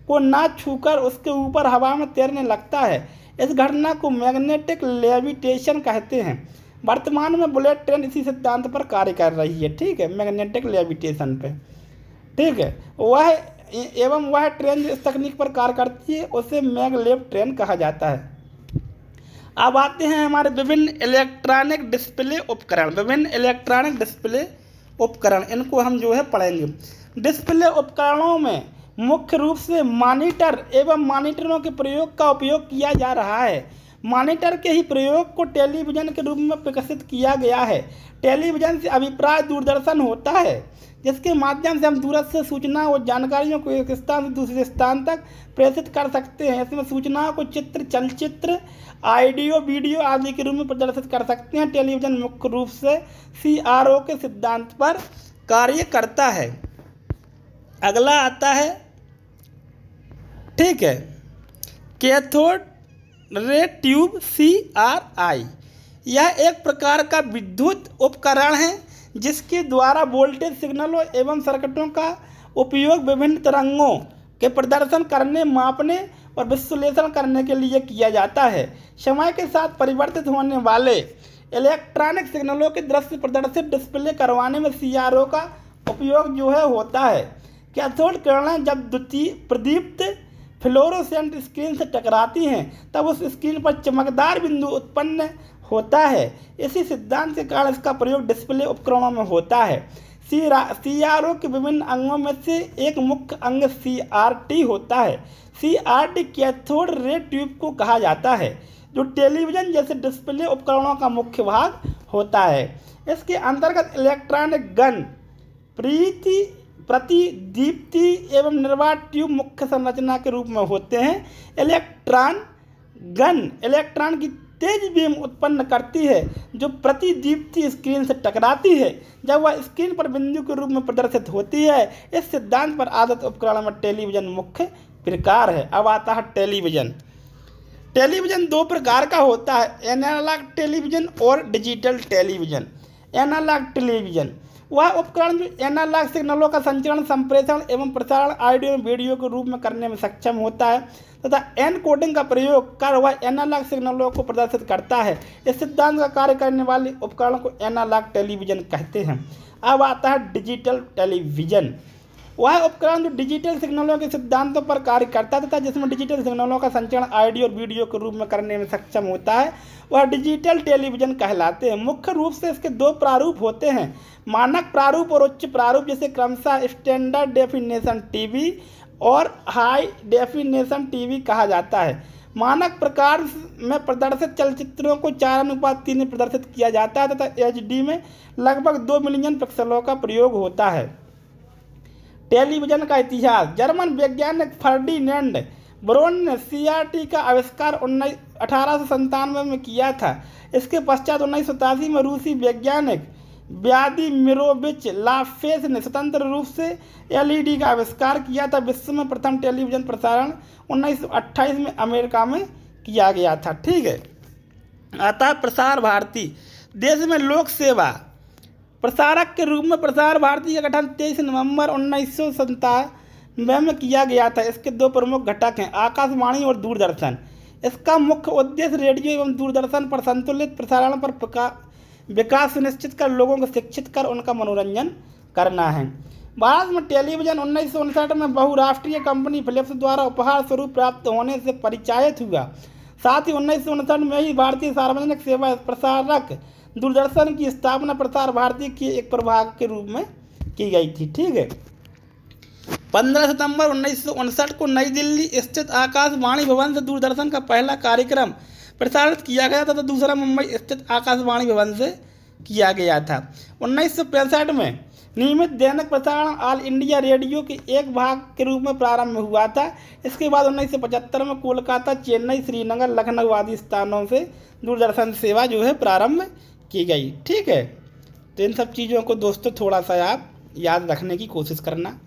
को ना छूकर उसके ऊपर हवा में तैरने लगता है इस घटना को मैग्नेटिक लेविटेशन कहते हैं वर्तमान में बुलेट ट्रेन इसी सिद्धांत पर कार्य कर रही है ठीक है मैग्नेटिक लेविटेशन पे ठीक है वह एवं वह ट्रेन जो इस तकनीक पर कार्य करती है उसे मैगलेव ट्रेन कहा जाता है अब आते हैं हमारे विभिन्न इलेक्ट्रॉनिक डिस्प्ले उपकरण विभिन्न इलेक्ट्रॉनिक डिस्प्ले उपकरण इनको हम जो है पढ़ेंगे डिस्प्ले उपकरणों में मुख्य रूप से मॉनिटर एवं मॉनिटरों के प्रयोग का उपयोग किया जा रहा है मॉनिटर के ही प्रयोग को टेलीविज़न के रूप में विकसित किया गया है टेलीविज़न से अभिप्राय दूरदर्शन होता है जिसके माध्यम से हम दूरस्थ से सूचना और जानकारियों को एक स्थान से दूसरे स्थान तक प्रेषित कर सकते हैं इसमें सूचनाओं को चित्र चलचित्र आइडियो वीडियो आदि के रूप में प्रदर्शित कर सकते हैं टेलीविज़न मुख्य रूप से सी के सिद्धांत पर कार्य करता है अगला आता है ठीक है cathode ray tube C R आई यह एक प्रकार का विद्युत उपकरण है जिसके द्वारा वोल्टेज सिग्नलों एवं सर्किटों का उपयोग विभिन्न तरंगों के प्रदर्शन करने मापने और विश्लेषण करने के लिए किया जाता है समय के साथ परिवर्तित होने वाले इलेक्ट्रॉनिक सिग्नलों के दृश्य प्रदर्शित डिस्प्ले करवाने में सी का उपयोग जो है होता है कैथोड किरणें जब द्वितीय प्रदीप्त फ्लोरोसेंट स्क्रीन से टकराती हैं तब उस स्क्रीन पर चमकदार बिंदु उत्पन्न होता है इसी सिद्धांत के कारण इसका प्रयोग डिस्प्ले उपकरणों में होता है सी सी आर ओ के विभिन्न अंगों में से एक मुख्य अंग सी आर टी होता है C R T cathode ray tube को कहा जाता है जो टेलीविजन जैसे डिस्प्ले उपकरणों का मुख्य भाग होता है इसके अंतर्गत इलेक्ट्रॉनिक गन प्रीति प्रति दीप्ति एवं निर्वात ट्यूब मुख्य संरचना के रूप में होते हैं इलेक्ट्रॉन गन इलेक्ट्रॉन की तेज बीम उत्पन्न करती है जो प्रतिदीप्ति स्क्रीन से टकराती है जब वह स्क्रीन पर बिंदु के रूप में प्रदर्शित होती है इस सिद्धांत पर आदत उपकरण में टेलीविजन मुख्य प्रकार है अब आता है टेलीविजन टेलीविजन दो प्रकार का होता है एनालॉग टेलीविजन और डिजिटल टेलीविजन एनालॉग टेलीविजन वह उपकरण जो एनालॉग सिग्नलों का संचरण संप्रेषण एवं प्रसारण ऑडियो एवं वीडियो के रूप में करने में सक्षम होता है तथा एन कोडिंग का प्रयोग कर वह एनालॉग सिग्नलों को प्रदर्शित करता है इस सिद्धांत का कार्य करने वाले उपकरण को एनालॉग टेलीविज़न कहते हैं अब आता है डिजिटल टेलीविज़न वह उपकरण जो डिजिटल सिग्नलों के सिद्धांतों पर कार्य करता तथा जिसमें डिजिटल सिग्नलों का संचरण आईडी और वीडियो के रूप में करने में सक्षम होता है वह डिजिटल टेलीविजन कहलाते हैं मुख्य रूप से इसके दो प्रारूप होते हैं मानक प्रारूप और उच्च प्रारूप जैसे क्रमशः स्टैंडर्ड डेफिनेशन टी और हाई डेफिनेशन टी कहा जाता है मानक प्रकार में प्रदर्शित चलचित्रों को चार अनुपात तीन प्रदर्शित किया जाता है तथा एच में लगभग दो मिलियन पिक्सलों का प्रयोग होता है टेलीविजन का इतिहास जर्मन वैज्ञानिक फर्डीनेंड ब्रोन ने सी का आविष्कार उन्नीस अठारह सौ संतानवे में किया था इसके पश्चात उन्नीस में रूसी वैज्ञानिक व्यादिमिरोविच लाफेस ने स्वतंत्र रूप से एलईडी का आविष्कार किया था विश्व में प्रथम टेलीविजन प्रसारण 1928 में अमेरिका में किया गया था ठीक है अतः प्रसार भारती देश में लोक सेवा प्रसारक के रूप में प्रसार भारती का गठन तेईस नवंबर उन्नीस में किया गया था इसके दो प्रमुख घटक हैं आकाशवाणी और दूरदर्शन इसका मुख्य उद्देश्य रेडियो एवं दूरदर्शन पर संतुलित प्रसारण पर विकास सुनिश्चित कर लोगों को शिक्षित कर उनका मनोरंजन करना है भारत में टेलीविजन उन्नीस में बहुराष्ट्रीय कंपनी फिलिप्स द्वारा उपहार स्वरूप प्राप्त होने से परिचायत हुआ साथ ही उन्नीस में ही भारतीय सार्वजनिक सेवा प्रसारक दूरदर्शन की स्थापना प्रसार भारती के एक प्रभाग के रूप में की गई थी ठीक है 15 सितंबर उन्नीस को नई दिल्ली स्थित आकाशवाणी भवन से दूरदर्शन का पहला कार्यक्रम प्रसारित किया गया था तथा तो दूसरा मुंबई स्थित आकाशवाणी भवन से किया गया था उन्नीस में नियमित दैनिक प्रसारण ऑल इंडिया रेडियो के एक भाग के रूप में प्रारंभ हुआ था इसके बाद 1975 में कोलकाता चेन्नई श्रीनगर लखनऊ आदि स्थानों से दूरदर्शन सेवा जो है प्रारंभ की गई ठीक है तो इन सब चीज़ों को दोस्तों थोड़ा सा आप याद रखने की कोशिश करना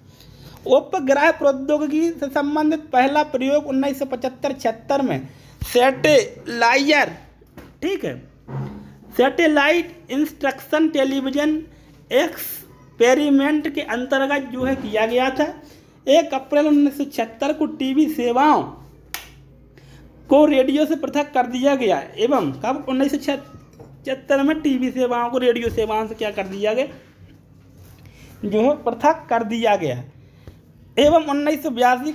उपग्रह प्रौद्योगिकी से संबंधित पहला प्रयोग उन्नीस सौ पचहत्तर छिहत्तर में सेटेलाइयर ठीक है सेटेलाइट इंस्ट्रक्शन टेलीविज़न एक्सपेरिमेंट के अंतर्गत जो है किया गया था एक अप्रैल उन्नीस सौ छिहत्तर को टीवी सेवाओं को रेडियो से पृथक कर दिया गया एवं कब उन्नीस सौ पचहत्तर में टीवी सेवाओं को रेडियो सेवाओं से क्या कर दिया गया जो है पृथक कर दिया गया एवं उन्नीस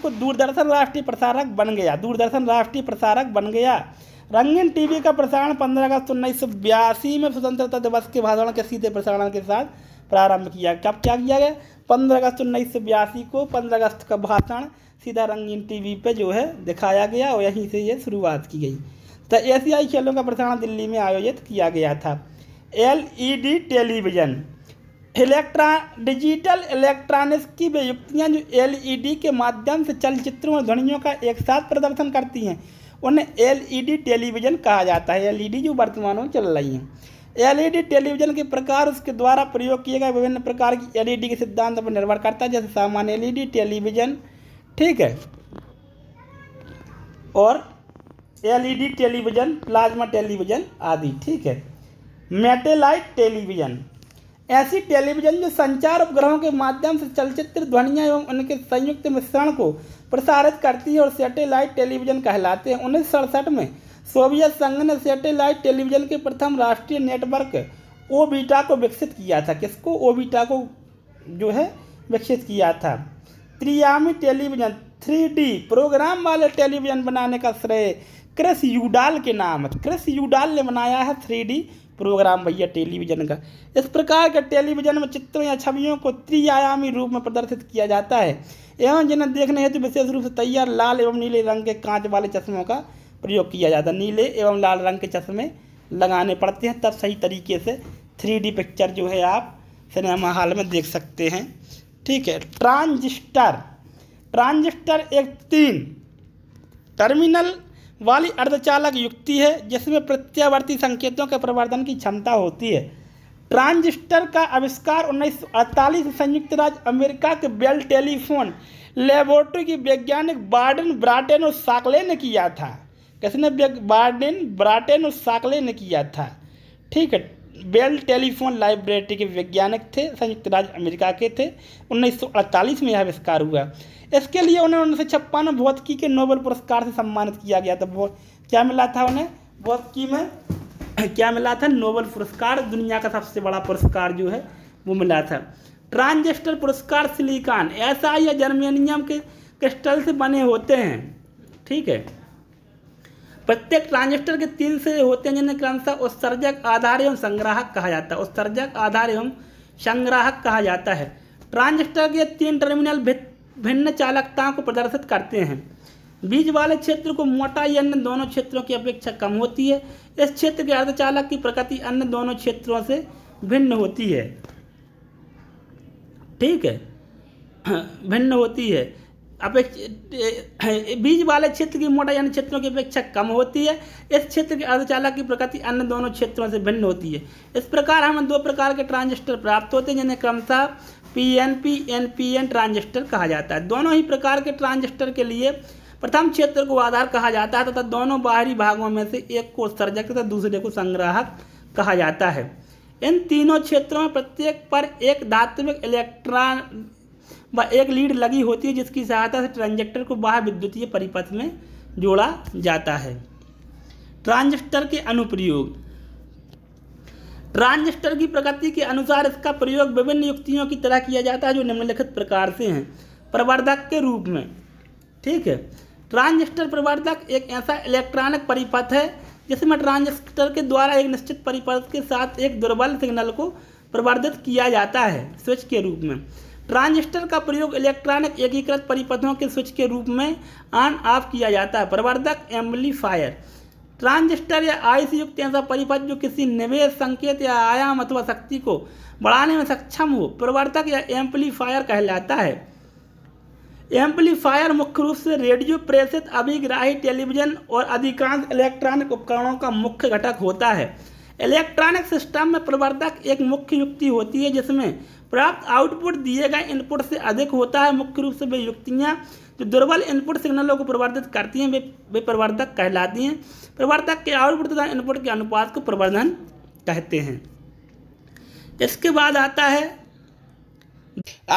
को दूरदर्शन राष्ट्रीय प्रसारक बन गया दूरदर्शन राष्ट्रीय प्रसारक बन गया रंगीन टीवी का प्रसारण 15 अगस्त उन्नीस में स्वतंत्रता दिवस के भाषण के सीधे प्रसारण के साथ प्रारंभ किया कब क्या किया गया 15 अगस्त उन्नीस को 15 अगस्त का भाषण सीधा रंगीन टीवी पे जो है दिखाया गया और यहीं से ये शुरुआत की गई तो एशियाई खेलों का प्रसारण दिल्ली में आयोजित किया गया था LED television electro digital electronics की युक्तियाँ जो एलईडी के माध्यम से चलचित्रों और ध्वनियों का एक साथ प्रदर्शन करती हैं उन्हें एलईडी टेलीविज़न कहा जाता है एलईडी जो वर्तमान में चल रही हैं एलईडी टेलीविज़न के प्रकार उसके द्वारा प्रयोग किए गए विभिन्न प्रकार की एलईडी के सिद्धांत पर निर्भर करता है जैसे सामान्य एलईडी टेलीविज़न ठीक है और एलईडी टेलीविज़न प्लाज्मा टेलीविज़न आदि ठीक है मेटेलाइट टेलीविज़न ऐसी टेलीविज़न जो संचार उपग्रहों के माध्यम से चलचित्र ध्वनियाँ एवं उनके संयुक्त मिश्रण को प्रसारित करती है और सैटेलाइट टेलीविज़न कहलाते हैं उन्नीस में सोवियत संघ ने सैटेलाइट टेलीविज़न के प्रथम राष्ट्रीय नेटवर्क ओबीटा को विकसित किया था किसको ओबीटा को जो है विकसित किया था त्रियामी टेलीविज़न थ्री प्रोग्राम वाले टेलीविज़न बनाने का श्रेय क्रिस यूडाल के नाम क्रिस यूडाल ने बनाया है थ्री डी प्रोग्राम भैया टेलीविज़न का इस प्रकार के टेलीविज़न में चित्रों या छवियों को त्रिआयामी रूप में प्रदर्शित किया जाता है एवं जिन्हें देखने हेतु विशेष रूप से तैयार लाल एवं नीले रंग के कांच वाले चश्मों का प्रयोग किया जाता है नीले एवं लाल रंग के चश्मे लगाने पड़ते हैं तब सही तरीके से थ्री पिक्चर जो है आप सिनेमा हॉल में देख सकते हैं ठीक है ट्रांजिस्टर ट्रांजिस्टर एक तीन टर्मिनल वाली अर्धचालक युक्ति है जिसमें प्रत्यावर्ती संकेतों के प्रवर्धन की क्षमता होती है ट्रांजिस्टर का आविष्कार उन्नीस में संयुक्त राज्य अमेरिका के बेल टेलीफोन लेबोरेटरी की वैज्ञानिक बार्डन ब्राटेन और साकले ने किया था किसने बार्डन ब्राटेन और साकले ने किया था ठीक है बेल टेलीफोन लाइब्रेटरी के वैज्ञानिक थे संयुक्त राज्य अमेरिका के थे 1948 में यह आविष्कार हुआ इसके लिए उन्हें उन्नीस सौ छप्पन में भौतिकी के नोबेल पुरस्कार से सम्मानित किया गया था क्या मिला था उन्हें भौतिकी में क्या मिला था नोबेल पुरस्कार दुनिया का सबसे बड़ा पुरस्कार जो है वो मिला था ट्रांजिस्टर पुरस्कार सिलिकॉन ऐसा या जर्मेनियम के क्रिस्टल से बने होते हैं ठीक है प्रत्येक ट्रांजिस्टर के तीन से होते हैं जिन्हें क्रमशः उत्सर्जक आधार एवं संग्राहक कहा जाता है उत्सर्जक आधार एवं संग्राहक कहा जाता है ट्रांजिस्टर के तीन टर्मिनल भित्त भिन्न चालकता को प्रदर्शित करते हैं बीज वाले क्षेत्र को मोटा अन्य दोनों क्षेत्रों की अपेक्षा कम होती है इस क्षेत्र के अर्धचालक की प्रकृति अन्य दोनों क्षेत्रों से भिन्न होती है ठीक है भिन्न होती है अपेक्षा बीज वाले क्षेत्र की मोटाई अन्य क्षेत्रों की अपेक्षा कम होती है इस क्षेत्र के अर्धचालक की प्रकृति अन्य दोनों क्षेत्रों से भिन्न होती है इस प्रकार हमें दो प्रकार के ट्रांजिस्टर प्राप्त होते हैं जिन्हें क्रमशः पीएनपी एनपीएन ट्रांजिस्टर कहा जाता है दोनों ही प्रकार के ट्रांजिस्टर के लिए प्रथम क्षेत्र को आधार कहा जाता है तथा दोनों बाहरी भागों में से एक को सर्जक तथा दूसरे को संग्राहक कहा जाता है इन तीनों क्षेत्रों में प्रत्येक पर एक धात्विक इलेक्ट्रॉन व एक लीड लगी होती है जिसकी सहायता से ट्रांजिस्टर को बाहर विद्युतीय परिपथ में जोड़ा जाता है ट्रांजिस्टर के अनुप्रयोग ट्रांजिस्टर की प्रकृति के अनुसार इसका प्रयोग विभिन्न युक्तियों की तरह किया जाता है जो निम्नलिखित प्रकार से हैं प्रवर्धक के रूप में ठीक है ट्रांजिस्टर प्रवर्धक एक ऐसा इलेक्ट्रॉनिक परिपथ है जिसमें ट्रांजिस्टर के द्वारा एक निश्चित परिपथ के साथ एक दुर्बल सिग्नल को प्रवर्धित किया जाता है स्विच के रूप में ट्रांजिस्टर का प्रयोग इलेक्ट्रॉनिक एकीकृत परिपथों के स्विच के रूप में ऑन ऑफ किया जाता है प्रवर्धक एम्पलीफायर ट्रांजिस्टर या आई सी युक्त ऐसा परिपथ जो किसी निवेश संकेत या आयाम अथवा शक्ति को बढ़ाने में सक्षम हो प्रवर्तक या एम्पलीफायर कहलाता है एम्पलीफायर मुख्य रूप से रेडियो प्रेषित अभिग्राही टेलीविजन और अधिकांश इलेक्ट्रॉनिक उपकरणों का मुख्य घटक होता है इलेक्ट्रॉनिक सिस्टम में प्रवर्तक एक मुख्य युक्ति होती है जिसमें प्राप्त आउटपुट दिए गए इनपुट से अधिक होता है मुख्य रूप से वे युक्तियाँ जो दुर्बल इनपुट सिग्नलों को प्रवर्धित करती हैं वे वे प्रवर्धक कहलाती हैं प्रवर्धक के आउटपुट तथा इनपुट के अनुपात को प्रवर्धन कहते हैं इसके बाद आता है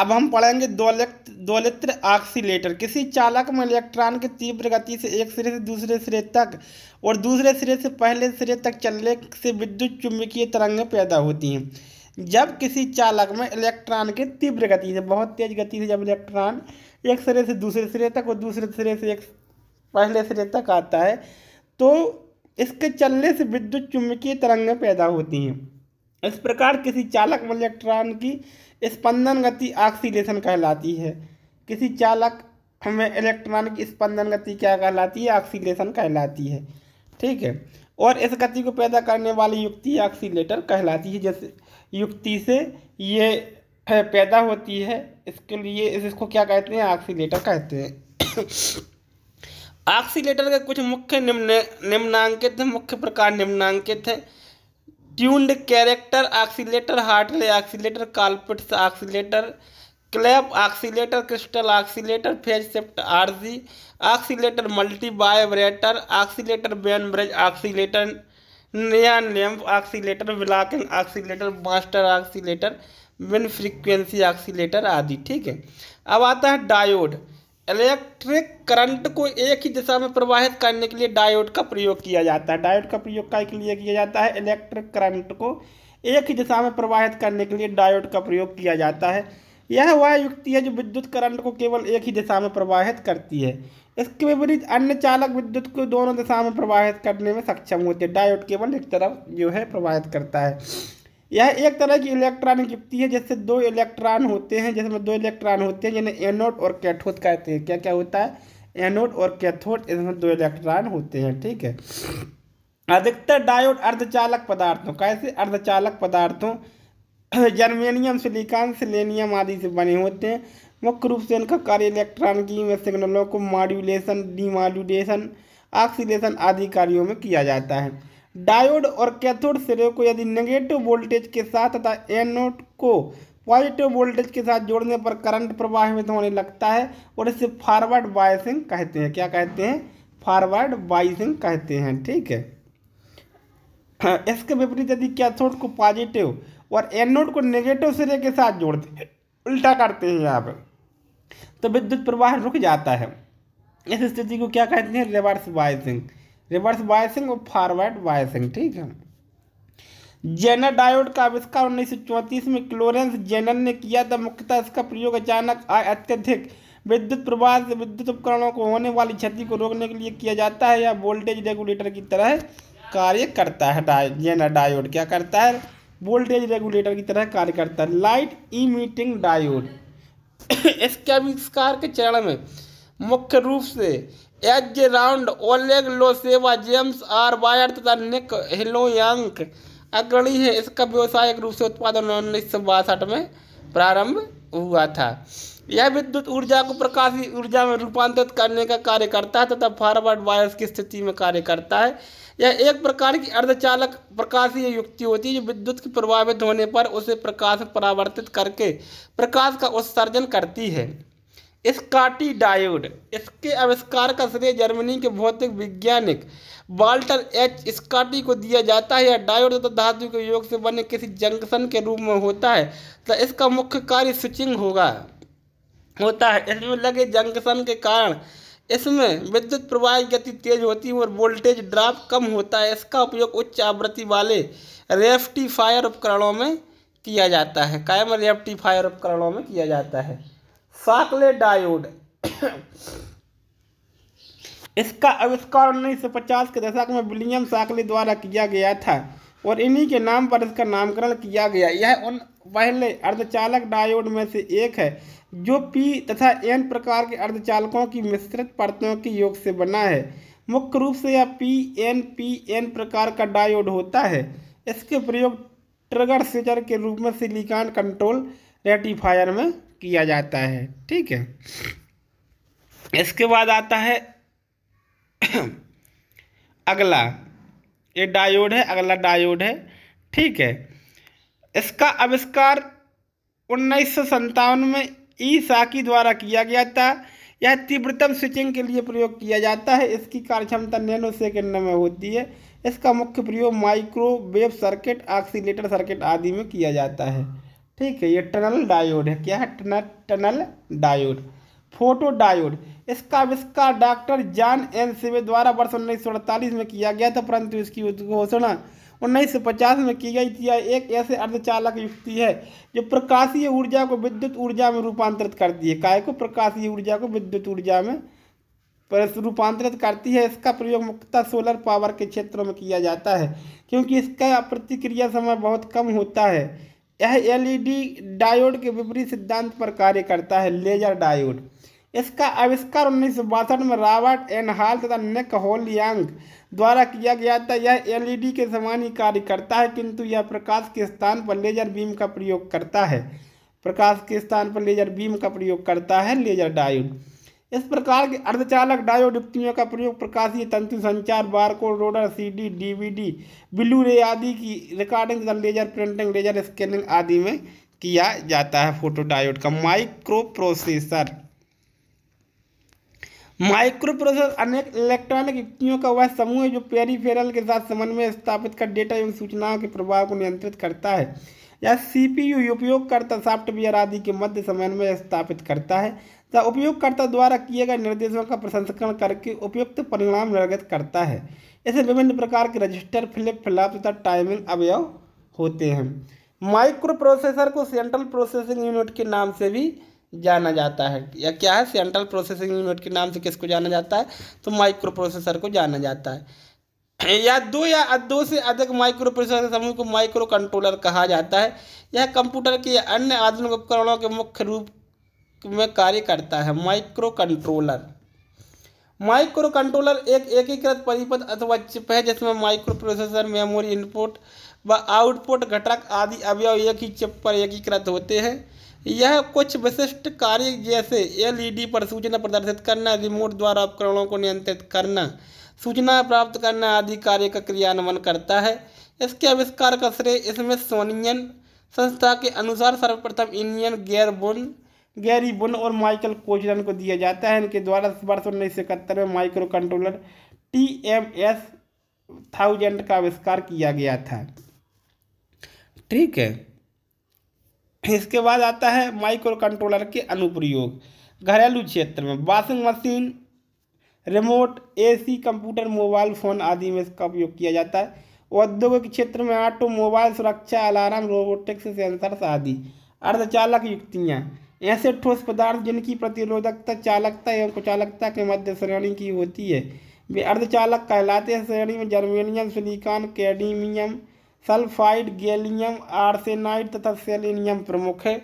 अब हम पढ़ेंगे दोलित दोलित्र ऑक्सीटर किसी चालक में इलेक्ट्रॉन के तीव्र गति से एक सिरे से दूसरे सिरे तक और दूसरे सिरे से पहले सिरे तक चलने से विद्युत चुंबकीय तरंगें पैदा होती हैं जब किसी चालक में इलेक्ट्रॉन के तीव्र गति से बहुत तेज गति से जब इलेक्ट्रॉन एक सिरे से दूसरे सिरे तक और दूसरे सिरे से एक पहले सिरे तक आता है तो इसके चलने से विद्युत चुंबकीय तरंगें पैदा होती हैं इस प्रकार किसी चालक व इलेक्ट्रॉन की स्पंदन गति ऑक्सीलेशन कहलाती है किसी चालक में इलेक्ट्रॉन की स्पंदन गति क्या कहलाती है ऑक्सीलेशन कहलाती है ठीक है और इस गति को पैदा करने वाली युक्ति ऑक्सीलेटर कहलाती है जैसे युक्ति से ये पैदा होती है इसके लिए इस, इसको क्या कहते हैं ऑक्सीलेटर कहते हैं ऑक्सीलेटर के कुछ मुख्य निम्न निम्नांकित हैं मुख्य प्रकार निम्नांकित हैं tuned collector oscillator Hartley oscillator Colpitts oscillator Clapp oscillator crystal oscillator phase shift RG oscillator multi vibrator oscillator Wien bridge oscillator neon lamp oscillator blocking oscillator master oscillator Wien frequency oscillator आदि ठीक है अब आता है diode electric current को एक ही दिशा में प्रवाहित करने के लिए डायोड का प्रयोग किया जाता है डायोड का प्रयोग का के लिए किया जाता है इलेक्ट्रिक करंट को एक ही दिशा में प्रवाहित करने के लिए डायोड का प्रयोग किया जाता है यह वह युक्ति है जो विद्युत करंट को केवल एक ही दिशा में प्रवाहित करती है इसके विपरीत अन्य चालक विद्युत को दोनों दिशा में प्रवाहित करने में सक्षम होते हैं डायोड केवल एक तरफ जो है प्रवाहित करता है यह एक तरह की इलेक्ट्रॉनिक युक्ति है जिससे दो इलेक्ट्रॉन होते हैं जिसमें दो इलेक्ट्रॉन होते हैं जिन्हें एनोड और कैथोड कहते हैं क्या क्या होता है एनोड और कैथोड इसमें दो इलेक्ट्रॉन होते हैं ठीक है अधिकतर डायोड अर्धचालक पदार्थों कैसे अर्धचालक पदार्थों जर्मेनियम सिलिकॉन सिलेनियम आदि से बने होते हैं मुख्य रूप से इनका कार्य इलेक्ट्रॉन की सिग्नलों को मॉड्यूलेशन डीमॉड्यूलेशन ऑक्सीडेशन आदि कार्यों में किया जाता है डायोड और कैथोड सिरे को यदि नेगेटिव वोल्टेज के साथ तथा एनोड को पॉजिटिव वोल्टेज के साथ जोड़ने पर करंट प्रवाहित होने लगता है और इसे फॉरवर्ड बायसिंग कहते हैं क्या कहते हैं फॉरवर्ड बायसिंग कहते हैं ठीक है हाँ, इसके विपरीत यदि कैथोड को पॉजिटिव और एनोड को नेगेटिव सिरे के साथ जोड़ते हैं उल्टा करते हैं यहाँ पर तो विद्युत प्रवाह रुक जाता है इस स्थिति को क्या कहते हैं रिवर्स बायसिंग रिवर्स बायसिंग और फॉरवर्ड बायसिंग ठीक है जेनर डायोड का आविष्कार उन्नीस में क्लोरेंस जेनर ने किया था मुख्यतः इसका प्रयोग अचानक अत्यधिक विद्युत प्रवाह से विद्युत उपकरणों को होने वाली क्षति को रोकने के लिए किया जाता है या वोल्टेज रेगुलेटर की तरह कार्य करता है डाय जेनर डायोड क्या करता है वोल्टेज रेगुलेटर की तरह कार्य करता है लाइट इमीटिंग डायोड इसके आविष्कार के चरण में मुख्य रूप से H Round Oleg Losev James R वायर तथा निक हिलोयांक अग्रणी है इसका व्यवसायिक रूप से उत्पादन उन्नीस सौ बासठ में प्रारंभ हुआ था यह विद्युत ऊर्जा को प्रकाशीय ऊर्जा में रूपांतरित करने का कार्य करता है तथा फॉरवर्ड वायर्स की स्थिति में कार्य करता है यह एक प्रकार की अर्धचालक प्रकाशीय युक्ति होती है जो विद्युत के प्रभावित होने पर उसे प्रकाश परावर्तित करके प्रकाश का उत्सर्जन करती है स्काटी डायोड इसके आविष्कार का श्रेय जर्मनी के भौतिक वैज्ञानिक वाल्टर एच स्काटी को दिया जाता है या डायोड तथा तो धातु के योग से बने किसी जंक्शन के रूप में होता है तो इसका मुख्य कार्य स्विचिंग होगा होता है इसमें लगे जंक्शन के कारण इसमें विद्युत प्रवाह गति तेज होती है और वोल्टेज ड्राप कम होता है इसका उपयोग उच्च आवृत्ति वाले रेफ्टीफायर उपकरणों में किया जाता है कायम रेफ्टीफायर उपकरणों में किया जाता है साकले डायोड इसका आविष्कार उन्नीस सौ पचास के दशक में विलियम साकले द्वारा किया गया था और इन्हीं के नाम पर इसका नामकरण किया गया यह उन पहले अर्धचालक डायोड में से एक है जो पी तथा एन प्रकार के अर्धचालकों की मिश्रित परतों के योग से बना है मुख्य रूप से यह पी एन पी एन प्रकार का डायोड होता है इसके प्रयोग ट्रिगर स्विचर के रूप में सिलिकॉन कंट्रोल रेटिफायर में किया जाता है ठीक है इसके बाद आता है अगला ये डायोड है अगला डायोड है ठीक है इसका आविष्कार उन्नीस में ई साकी द्वारा किया गया था यह तीव्रतम स्विचिंग के लिए प्रयोग किया जाता है इसकी कार्यक्षमता नैनो सेकेंड में होती है इसका मुख्य प्रयोग माइक्रोवेव सर्किट ऑक्सीलेटर सर्किट आदि में किया जाता है ठीक है ये टनल डायोड है क्या है tunnel tunnel diode photo diode इसका आविष्कार डॉक्टर जॉन एन सिवे द्वारा वर्ष उन्नीस में किया गया था परंतु इसकी घोषणा उन्नीस सौ पचास में की गई थी एक ऐसे अर्धचालक युक्ति है जो प्रकाशीय ऊर्जा को विद्युत ऊर्जा में रूपांतरित करती है काय को प्रकाशीय ऊर्जा को विद्युत ऊर्जा में रूपांतरित करती है इसका प्रयोग मुख्यतः सोलर पावर के क्षेत्रों में किया जाता है क्योंकि इसका प्रतिक्रिया समय बहुत कम होता है यह एलईडी डायोड e के विपरीत सिद्धांत पर कार्य करता है लेजर डायोड इसका आविष्कार उन्नीस में रॉबर्ट एन हाल तथा नेक होल यांग द्वारा किया गया था यह एलईडी e के समान ही कार्य करता है किंतु यह प्रकाश के स्थान पर लेजर बीम का प्रयोग करता है प्रकाश के स्थान पर लेजर बीम का प्रयोग करता है लेजर डायोड इस प्रकार के अर्धचालक डायोड का प्रयोग प्रकाशीय तंतु संचार barcode reader CD, DVD, Blu ray आदि की रिकॉर्डिंग तथा लेजर प्रिंटिंग लेजर स्कैनिंग आदि में किया जाता है फोटो डायोड का माइक्रो प्रोसेसर माइक्रो प्रोसेसर अनेक इलेक्ट्रॉनिक युक्तियों का वह समूह है जो पेरीफेरल के साथ समन्वय स्थापित कर डेटा एवं सूचनाओं के प्रभाव को नियंत्रित करता है या सीपीयू उपयोगकर्ता सॉफ्टवेयर आदि के मध्य समन्वय स्थापित करता है तथा उपयोगकर्ता द्वारा किए गए निर्देशों का प्रसंस्करण करके उपयुक्त परिणाम निर्गत करता है इसे विभिन्न प्रकार के रजिस्टर फ्लिप फ्लाप तथा टाइमिंग अवयव होते हैं माइक्रो प्रोसेसर को सेंट्रल प्रोसेसिंग यूनिट के नाम से भी जाना जाता है या क्या है सेंट्रल प्रोसेसिंग यूनिट के नाम से किसको जाना जाता है तो माइक्रो प्रोसेसर को जाना जाता है या दो या दो से अधिक माइक्रो प्रोसेसर समूह को माइक्रो कंट्रोलर कहा जाता है यह कंप्यूटर के अन्य आधुनिक उपकरणों के मुख्य रूप में कार्य करता है माइक्रो कंट्रोलर माइक्रो कंट्रोलर एक एकीकृत परिपथ अथवा चिप है जिसमें माइक्रो प्रोसेसर मेमोरी इनपुट व आउटपुट घटक आदि अवयव एक ही चिप पर एकीकृत होते हैं यह कुछ विशिष्ट कार्य जैसे एलईडी e पर सूचना प्रदर्शित करना रिमोट द्वारा उपकरणों को नियंत्रित करना सूचना प्राप्त करना आदि कार्य का क्रियान्वयन करता है इसके आविष्कार का श्रेय इसमें सोनियन संस्था के अनुसार सर्वप्रथम इंडियन गेयरबोन गैरी बुन और माइकल कोचरन को दिया जाता है इनके द्वारा वर्ष उन्नीस सौ इकहत्तर में micro controller T M S thousand का आविष्कार किया गया था ठीक है इसके बाद आता है माइक्रो कंट्रोलर के अनुप्रयोग घरेलू क्षेत्र में washing machine remote AC computer mobile phone आदि में इसका उपयोग किया जाता है औद्योगिक क्षेत्र में ऑटोमोबाइल सुरक्षा अलार्म रोबोटिक्स सेंसर्स आदि अर्धचालक युक्तियाँ ऐसे ठोस पदार्थ जिनकी प्रतिरोधकता चालकता एवं कुचालकता के मध्य श्रेणी की होती है वे अर्धचालक कहलाते हैं श्रेणी में germanium silicon cadmium sulphide gallium arsenide तथा सेलिनियम प्रमुख है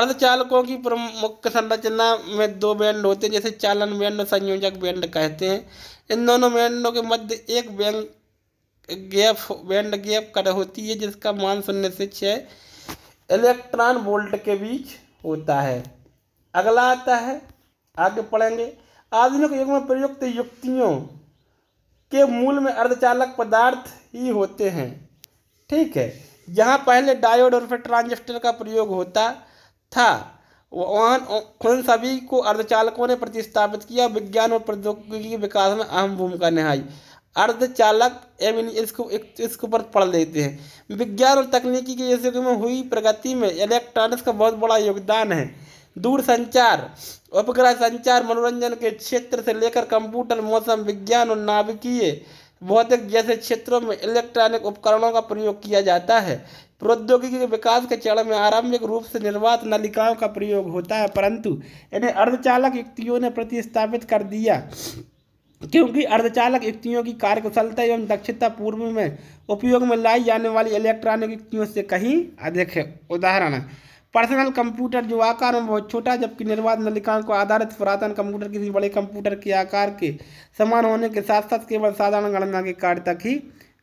अर्धचालकों की प्रमुख संरचना में दो बैंड होते हैं जैसे चालन बैंड संयोजक बैंड कहते हैं इन दोनों बैंडों के मध्य एक बैंड गैप बैंड गैप कर होती है जिसका मान शून्य से छः इलेक्ट्रॉन वोल्ट के बीच होता है अगला आता है आगे पढ़ेंगे आधुनिक युग में प्रयुक्त युक्तियों के मूल में अर्धचालक पदार्थ ही होते हैं ठीक है जहाँ पहले डायोड और फिर ट्रांजिस्टर का प्रयोग होता था वहाँ उन सभी को अर्धचालकों ने प्रतिस्थापित किया विज्ञान और प्रौद्योगिकी के विकास में अहम भूमिका निभाई अर्धचालक एवं इसको इसके ऊपर पढ़ लेते हैं विज्ञान और तकनीकी के युग में हुई प्रगति में इलेक्ट्रॉनिक्स का बहुत बड़ा योगदान है दूर संचार उपग्रह संचार मनोरंजन के क्षेत्र से लेकर कंप्यूटर मौसम विज्ञान और नाभिकीय भौतिक जैसे क्षेत्रों में इलेक्ट्रॉनिक उपकरणों का प्रयोग किया जाता है प्रौद्योगिकी के विकास के चरण में आरंभिक रूप से निर्वात नलिकाओं का प्रयोग होता है परंतु इन्हें अर्धचालक युक्तियों ने प्रतिस्थापित कर दिया क्योंकि अर्धचालक युक्तियों की कार्यकुशलता एवं दक्षता पूर्व में उपयोग में लाई जाने वाली इलेक्ट्रॉनिक युक्तियों से कहीं अधिक है उदाहरण है पर्सनल कंप्यूटर जो आकार में बहुत छोटा जबकि निर्वाध नलिकाओं को आधारित पुरातन कंप्यूटर किसी बड़े कंप्यूटर के आकार के समान होने के साथ साथ केवल साधारण गणना के कार्य तक ही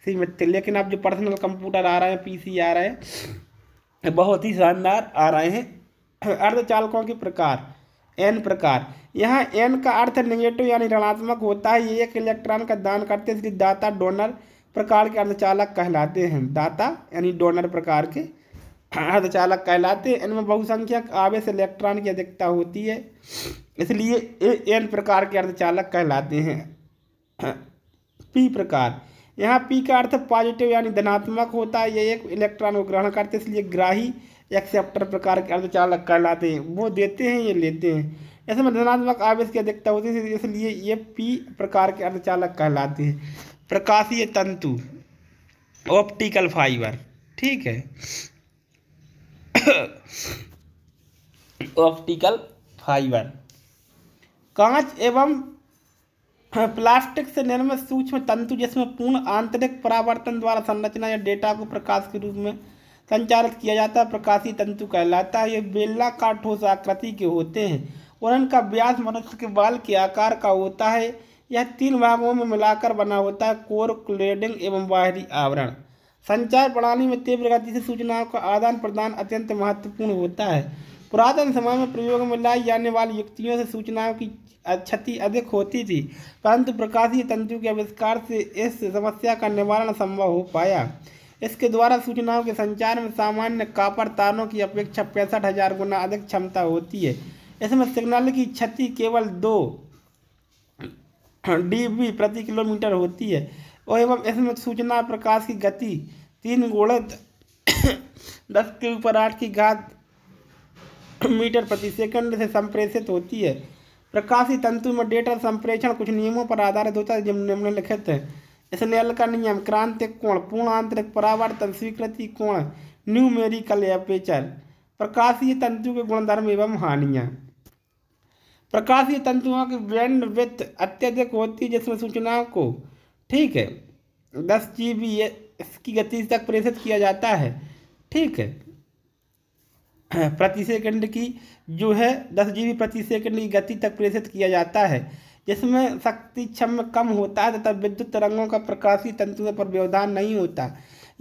सीमित थे लेकिन अब जो पर्सनल कंप्यूटर आ रहे हैं पीसी आ रहे हैं बहुत ही शानदार आ रहे हैं अर्धचालकों के प्रकार एन प्रकार यहाँ एन का अर्थ निगेटिव यानी ऋणात्मक होता है ये एक इलेक्ट्रॉन का दान करते हैं इसलिए दाता डोनर प्रकार के अर्धचालक कहलाते हैं दाता यानी डोनर प्रकार के अर्धचालक कहलाते हैं इनमें बहुसंख्यक आवेश इलेक्ट्रॉन की अधिकता होती है इसलिए एन प्रकार के अर्धचालक कहलाते हैं पी प्रकार यहाँ पी का अर्थ पॉजिटिव यानी धनात्मक होता है ये एक इलेक्ट्रॉन को ग्रहण करते हैं इसलिए ग्राही एक्सेप्टर प्रकार के अर्धचालक कहलाते हैं वो देते हैं ये लेते हैं ऐसे में धनात्मक आवेश की अधिकता होती है इसलिए ये पी प्रकार के अर्धचालक कहलाते हैं प्रकाशीय तंतु ऑप्टिकल फाइबर ठीक है ऑप्टिकल फाइबर कांच एवं प्लास्टिक हाँ, से निर्मित सूक्ष्म तंतु जिसमें पूर्ण आंतरिक परावर्तन द्वारा संरचना या डेटा को प्रकाश के रूप में संचालित किया जाता है प्रकाशी तंतु कहलाता है ये का ठोस आकृति के होते हैं और इनका व्यास मनुष्य के बाल के आकार का होता है यह तीन भागों में मिलाकर बना होता है कोर क्लेडिंग एवं बाहरी आवरण संचार प्रणाली में तीव्र गति से सूचनाओं का आदान प्रदान अत्यंत महत्वपूर्ण होता है पुरातन समय में प्रयोग में लाई जाने वाली युक्तियों से सूचनाओं की क्षति अधिक होती थी परंतु प्रकाशीय तंतु के आविष्कार से इस समस्या का निवारण संभव हो पाया इसके द्वारा सूचनाओं के संचार में सामान्य कापर तारों की अपेक्षा पैंसठ हजार गुना अधिक क्षमता होती है इसमें सिग्नल की क्षति केवल दो डीबी प्रति किलोमीटर होती है और एवं इसमें सूचना प्रकाश की गति तीन गुणे दस के ऊपर आठ की घात मीटर प्रति सेकंड से संप्रेषित होती है प्रकाशी तंतु में डेटा संप्रेषण कुछ नियमों पर आधारित होता है जो निम्नलिखित है इसलिए का नियम क्रांतिक कोण पूर्ण आंतरिक परावर्तन स्वीकृति कोण न्यूमेरिकल एपेचर प्रकाशीय तंतु के गुणधर्म एवं हानियाँ प्रकाशीय तंतुओं की बैंड वित्त अत्यधिक होती है जिसमें सूचनाओं को ठीक है दस जी बी इसकी गति तक प्रेषित किया जाता है ठीक है प्रति सेकंड की जो है दस जी बी प्रति सेकंड की गति तक प्रेषित किया जाता है जिसमें शक्ति क्षम कम होता है तथा विद्युत तरंगों का प्रकाशी तंतुओं पर व्यवधान नहीं होता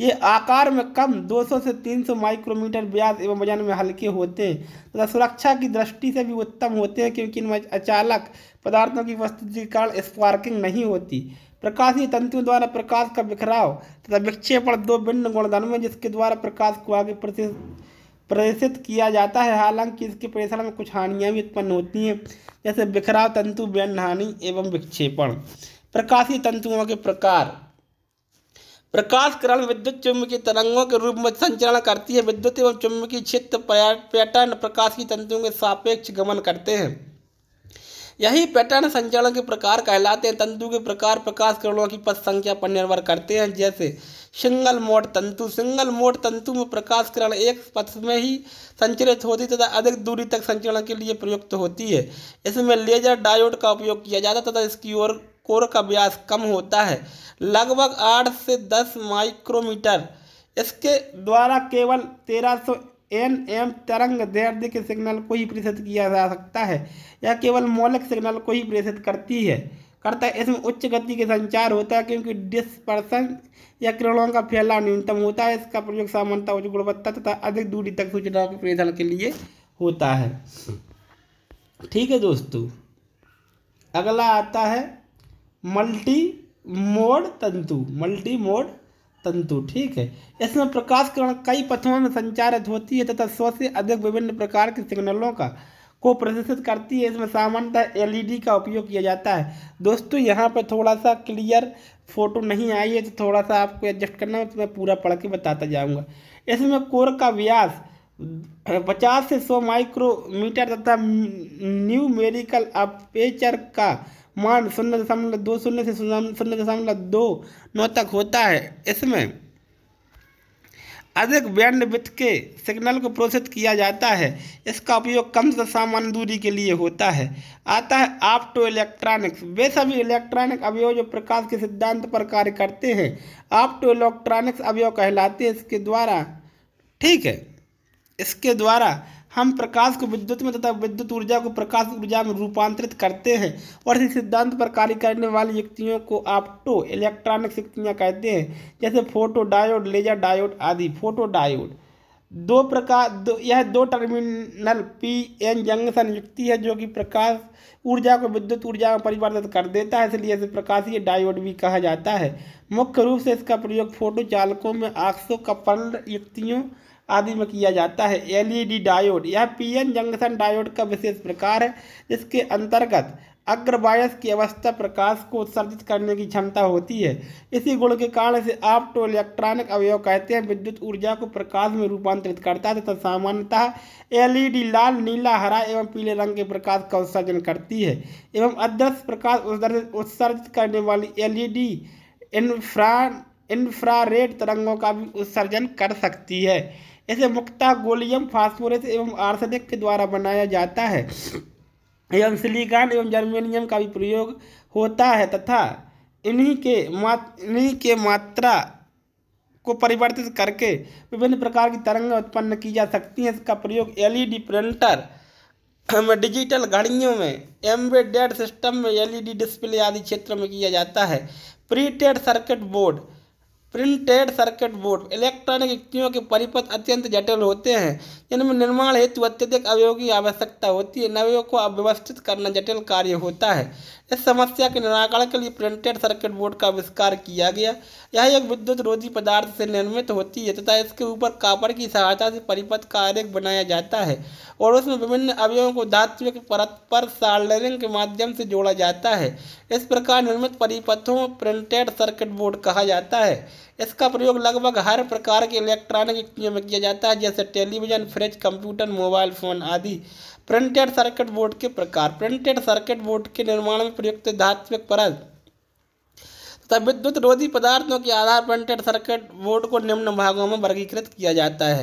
ये आकार में कम 200 से 300 माइक्रोमीटर व्यास एवं वजन में हल्के होते हैं तथा सुरक्षा की दृष्टि से भी उत्तम होते हैं क्योंकि इनमें अचालक पदार्थों की वस्तुति के कारण स्पार्किंग नहीं होती प्रकाशीय तंतु द्वारा प्रकाश का बिखराव तथा विक्षेपण दो भिन्न गुणधर्म है जिसके द्वारा प्रकाश को आगे प्रति प्रदर्शित किया जाता है हालांकि इसके परिसर में कुछ हानियाँ भी उत्पन्न होती हैं जैसे बिखराव तंतु व्यन हानि एवं विक्षेपण प्रकाशीय तंतुओं के प्रकार प्रकाश किरण विद्युत चुंबकीय तरंगों के रूप में संचरण करती है विद्युत एवं चुंबकीय क्षेत्र पैटर्न प्रकाशीय तंतुओं के सापेक्ष गमन करते हैं यही पैटर्न संचरण के प्रकार कहलाते हैं तंतु के प्रकार प्रकाश किरणों की पद संख्या पर निर्भर करते हैं जैसे सिंगल मोड तंतु सिंगल मोड तंतु में प्रकाश किरण एक पथ में ही संचरित होती तथा अधिक दूरी तक संचरण के लिए प्रयुक्त होती है इसमें लेजर डायोड का उपयोग किया जाता तथा इसकी ओर कोर का व्यास कम होता है लगभग आठ से दस माइक्रोमीटर इसके द्वारा केवल तेरह सौ एन एम तरंग दैर्ध्य के सिग्नल को ही प्रेषित किया जा सकता है या केवल मौलिक सिग्नल को ही प्रेषित करती है करता है इसमें उच्च गति के संचार होता है क्योंकि डिस्पर्सन या किरणों का फैलाव न्यूनतम होता है इसका प्रयोग सामान्यता उच्च गुणवत्ता तथा अधिक दूरी तक सूचना के प्रेषण के लिए होता है ठीक है दोस्तों अगला आता है मल्टी मोड तंतु मल्टी मोड तंतु ठीक है इसमें प्रकाश किरण कई पथों में संचारित होती है तथा सौ से अधिक विभिन्न प्रकार के सिग्नलों का को प्रदर्शित करती है इसमें सामान्यतः एलईडी का उपयोग किया जाता है दोस्तों यहाँ पर थोड़ा सा क्लियर फोटो नहीं आई है तो थोड़ा सा आपको एडजस्ट करना है तो मैं पूरा पढ़ के बताता जाऊँगा इसमें कोर का व्यास पचास से सौ माइक्रोमीटर तथा न्यू मेरिकल अपेचर का मान शून्य दशमलव दो शून्य से शून्य दशमलव दो नौ तक होता है इसमें अधिक बैंड विथ के सिग्नल को प्रोसेस किया जाता है इसका उपयोग कम से सामान्य दूरी के लिए होता है आता है ऑप्टो इलेक्ट्रॉनिक्स वे सभी इलेक्ट्रॉनिक अवयव जो प्रकाश के सिद्धांत पर कार्य करते हैं ऑप्टो इलेक्ट्रॉनिक्स अवयव कहलाते हैं इसके द्वारा ठीक है इसके द्वारा हम प्रकाश को विद्युत में तथा विद्युत ऊर्जा को प्रकाश ऊर्जा में रूपांतरित करते हैं और इस सिद्धांत पर कार्य करने वाली युक्तियों को आप्टो इलेक्ट्रॉनिक युक्तियाँ कहते हैं जैसे फोटो डायोड लेजर डायोड आदि फोटो डायोड दो प्रकार दो यह दो टर्मिनल पी एन जंक्शन युक्ति है जो कि प्रकाश ऊर्जा को विद्युत ऊर्जा में परिवर्तित कर देता है इसलिए इसे प्रकाशीय डायोड भी कहा जाता है मुख्य रूप से इसका प्रयोग फोटो चालकों में आक्सो कपल युक्तियों आदि में किया जाता है एलईडी डायोड यह पीएन जंक्शन डायोड का विशेष प्रकार है जिसके अंतर्गत अग्रवायस की अवस्था प्रकाश को उत्सर्जित करने की क्षमता होती है इसी गुण के कारण इसे ऑप्टो इलेक्ट्रॉनिक अवयव कहते हैं विद्युत ऊर्जा को प्रकाश में रूपांतरित करता है तथा तो सामान्यतः एलईडी लाल नीला हरा एवं पीले रंग के प्रकाश का उत्सर्जन करती है एवं अदृश्य प्रकाश उत्सर्जित करने वाली एल डी इन्फ्रा इन्फ्रारेड तरंगों का भी उत्सर्जन कर सकती है इसे मुख्यतः गोलियम फास्फोरस एवं आर्सेनिक के द्वारा बनाया जाता है एवं सिलिकॉन एवं जर्मेनियम का भी प्रयोग होता है तथा इन्हीं के मात इन्हीं के मात्रा को परिवर्तित करके विभिन्न प्रकार की तरंगें उत्पन्न की जा सकती हैं इसका प्रयोग एलईडी प्रिंटर में डिजिटल घड़ियों में एम्बेडेड सिस्टम में एलईडी डिस्प्ले आदि क्षेत्रों में किया जाता है printed circuit board printed circuit board electronic युक्तियों के परिपथ अत्यंत जटिल होते हैं इनमें निर्माण हेतु अत्यधिक अवयोगी आवश्यकता होती है नवयों को अव्यवस्थित करना जटिल कार्य होता है इस समस्या के निराकरण के लिए प्रिंटेड सर्किट बोर्ड का आविष्कार किया गया यह एक विद्युत रोधी पदार्थ से निर्मित होती है तथा इसके ऊपर कापड़ की सहायता से परिपथ का आरेख बनाया जाता है और उसमें विभिन्न अवयवों को धात्विक परत पर सार्डरिंग के माध्यम से जोड़ा जाता है इस प्रकार निर्मित परिपथों प्रिंटेड सर्किट बोर्ड कहा जाता है इसका प्रयोग लगभग हर प्रकार के इलेक्ट्रॉनिक में किया जाता है जैसे television fridge computer mobile phone आदि प्रिंटेड सर्किट बोर्ड के प्रकार प्रिंटेड सर्किट बोर्ड के निर्माण में प्रयुक्त धात्विक परत तथा विद्युत रोधी पदार्थों के आधार प्रिंटेड सर्किट बोर्ड को निम्न भागों में वर्गीकृत किया जाता है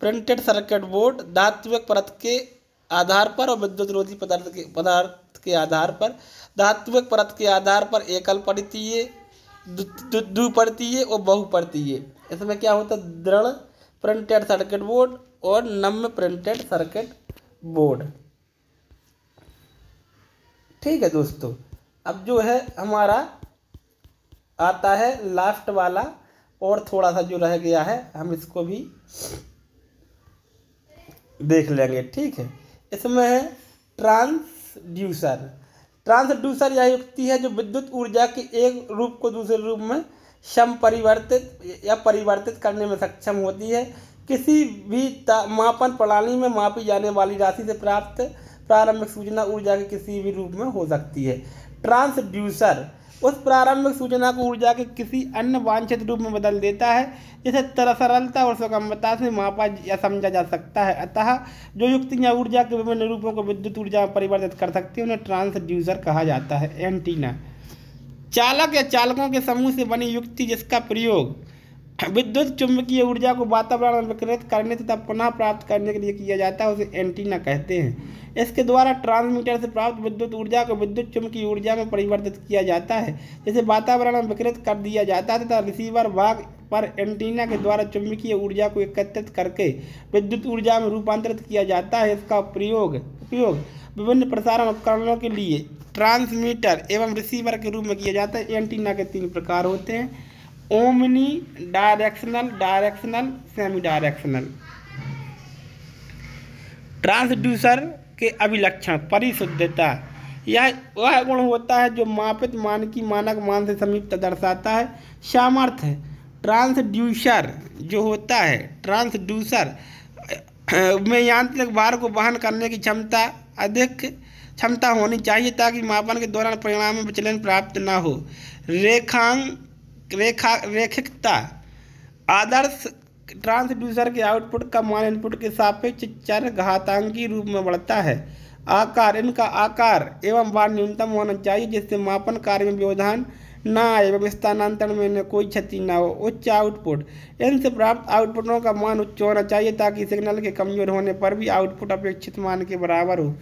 प्रिंटेड सर्किट बोर्ड धात्विक परत के आधार पर और विद्युत रोधी पदार्थ के पदार्थ के आधार पर धात्विक परत के आधार पर एकल परतीय द्विपरतीय और बहुपरतीय इसमें क्या होता है दृढ़ प्रिंटेड सर्किट बोर्ड और नम्य प्रिंटेड सर्किट बोर्ड ठीक है दोस्तों अब जो है हमारा आता है लास्ट वाला और थोड़ा सा जो रह गया है हम इसको भी देख लेंगे ठीक है इसमें है ट्रांसड्यूसर ट्रांसड्यूसर यह युक्ति है जो विद्युत ऊर्जा के एक रूप को दूसरे रूप में सम परिवर्तित या परिवर्तित करने में सक्षम होती है किसी भी मापन प्रणाली में मापी जाने वाली राशि से प्राप्त प्रारंभिक सूचना ऊर्जा के किसी भी रूप में हो सकती है ट्रांसड्यूसर उस प्रारंभिक सूचना को ऊर्जा के किसी अन्य वांछित रूप में बदल देता है जिसे तरसरलता और सुगमता से मापा या समझा जा सकता है अतः जो युक्तियाँ ऊर्जा के विभिन्न रूपों को विद्युत ऊर्जा में परिवर्तित कर सकती है उन्हें ट्रांसड्यूसर कहा जाता है एंटीना चालक या चालकों के समूह से बनी युक्ति जिसका प्रयोग विद्युत चुंबकीय ऊर्जा को वातावरण में विकृत करने तथा पुनः प्राप्त करने के लिए किया जाता है उसे एंटीना कहते हैं इसके द्वारा ट्रांसमीटर से प्राप्त विद्युत ऊर्जा को विद्युत चुंबकीय ऊर्जा में परिवर्तित किया जाता है जिसे वातावरण में विकृत कर दिया जाता है तथा रिसीवर भाग पर एंटीना के द्वारा चुंबकीय ऊर्जा को एकत्रित करके विद्युत ऊर्जा में रूपांतरित किया जाता है इसका प्रयोग उपयोग विभिन्न प्रसारण उपकरणों के लिए ट्रांसमीटर एवं रिसीवर के रूप में किया जाता है एंटीना के तीन प्रकार होते हैं omni directional directional semi directional transducer के अभिलक्षण परिशुद्धता यह वह गुण होता है जो मापित मान की मानक मान से समीपता दर्शाता है सामर्थ्य ट्रांसड्यूसर जो होता है ट्रांसड्यूसर में यांत्रिक भार को वहन करने की क्षमता अधिक क्षमता होनी चाहिए ताकि मापन के दौरान परिणाम में विचलन प्राप्त ना हो रेखांग रेखा रेखिकता आदर्श ट्रांसड्यूसर के आउटपुट का मान इनपुट के सापेक्ष चर घातांकी रूप में बढ़ता है आकार इनका आकार एवं बार न्यूनतम होना चाहिए जिससे मापन कार्य में व्यवधान न आए एवं स्थानांतरण में कोई क्षति न हो उच्च आउटपुट इनसे प्राप्त आउटपुटों का मान उच्च होना चाहिए ताकि सिग्नल के कमजोर होने पर भी आउटपुट अपेक्षित मान के बराबर हो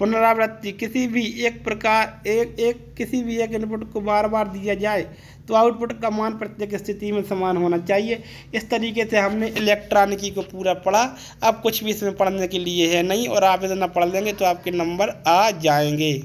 पुनरावृत्ति किसी भी एक प्रकार एक एक किसी भी एक इनपुट को बार बार दिया जाए तो आउटपुट का मान प्रत्येक स्थिति में समान होना चाहिए इस तरीके से हमने इलेक्ट्रॉनिकी को पूरा पढ़ा अब कुछ भी इसमें पढ़ने के लिए है नहीं और आप इतना पढ़ लेंगे तो आपके नंबर आ जाएंगे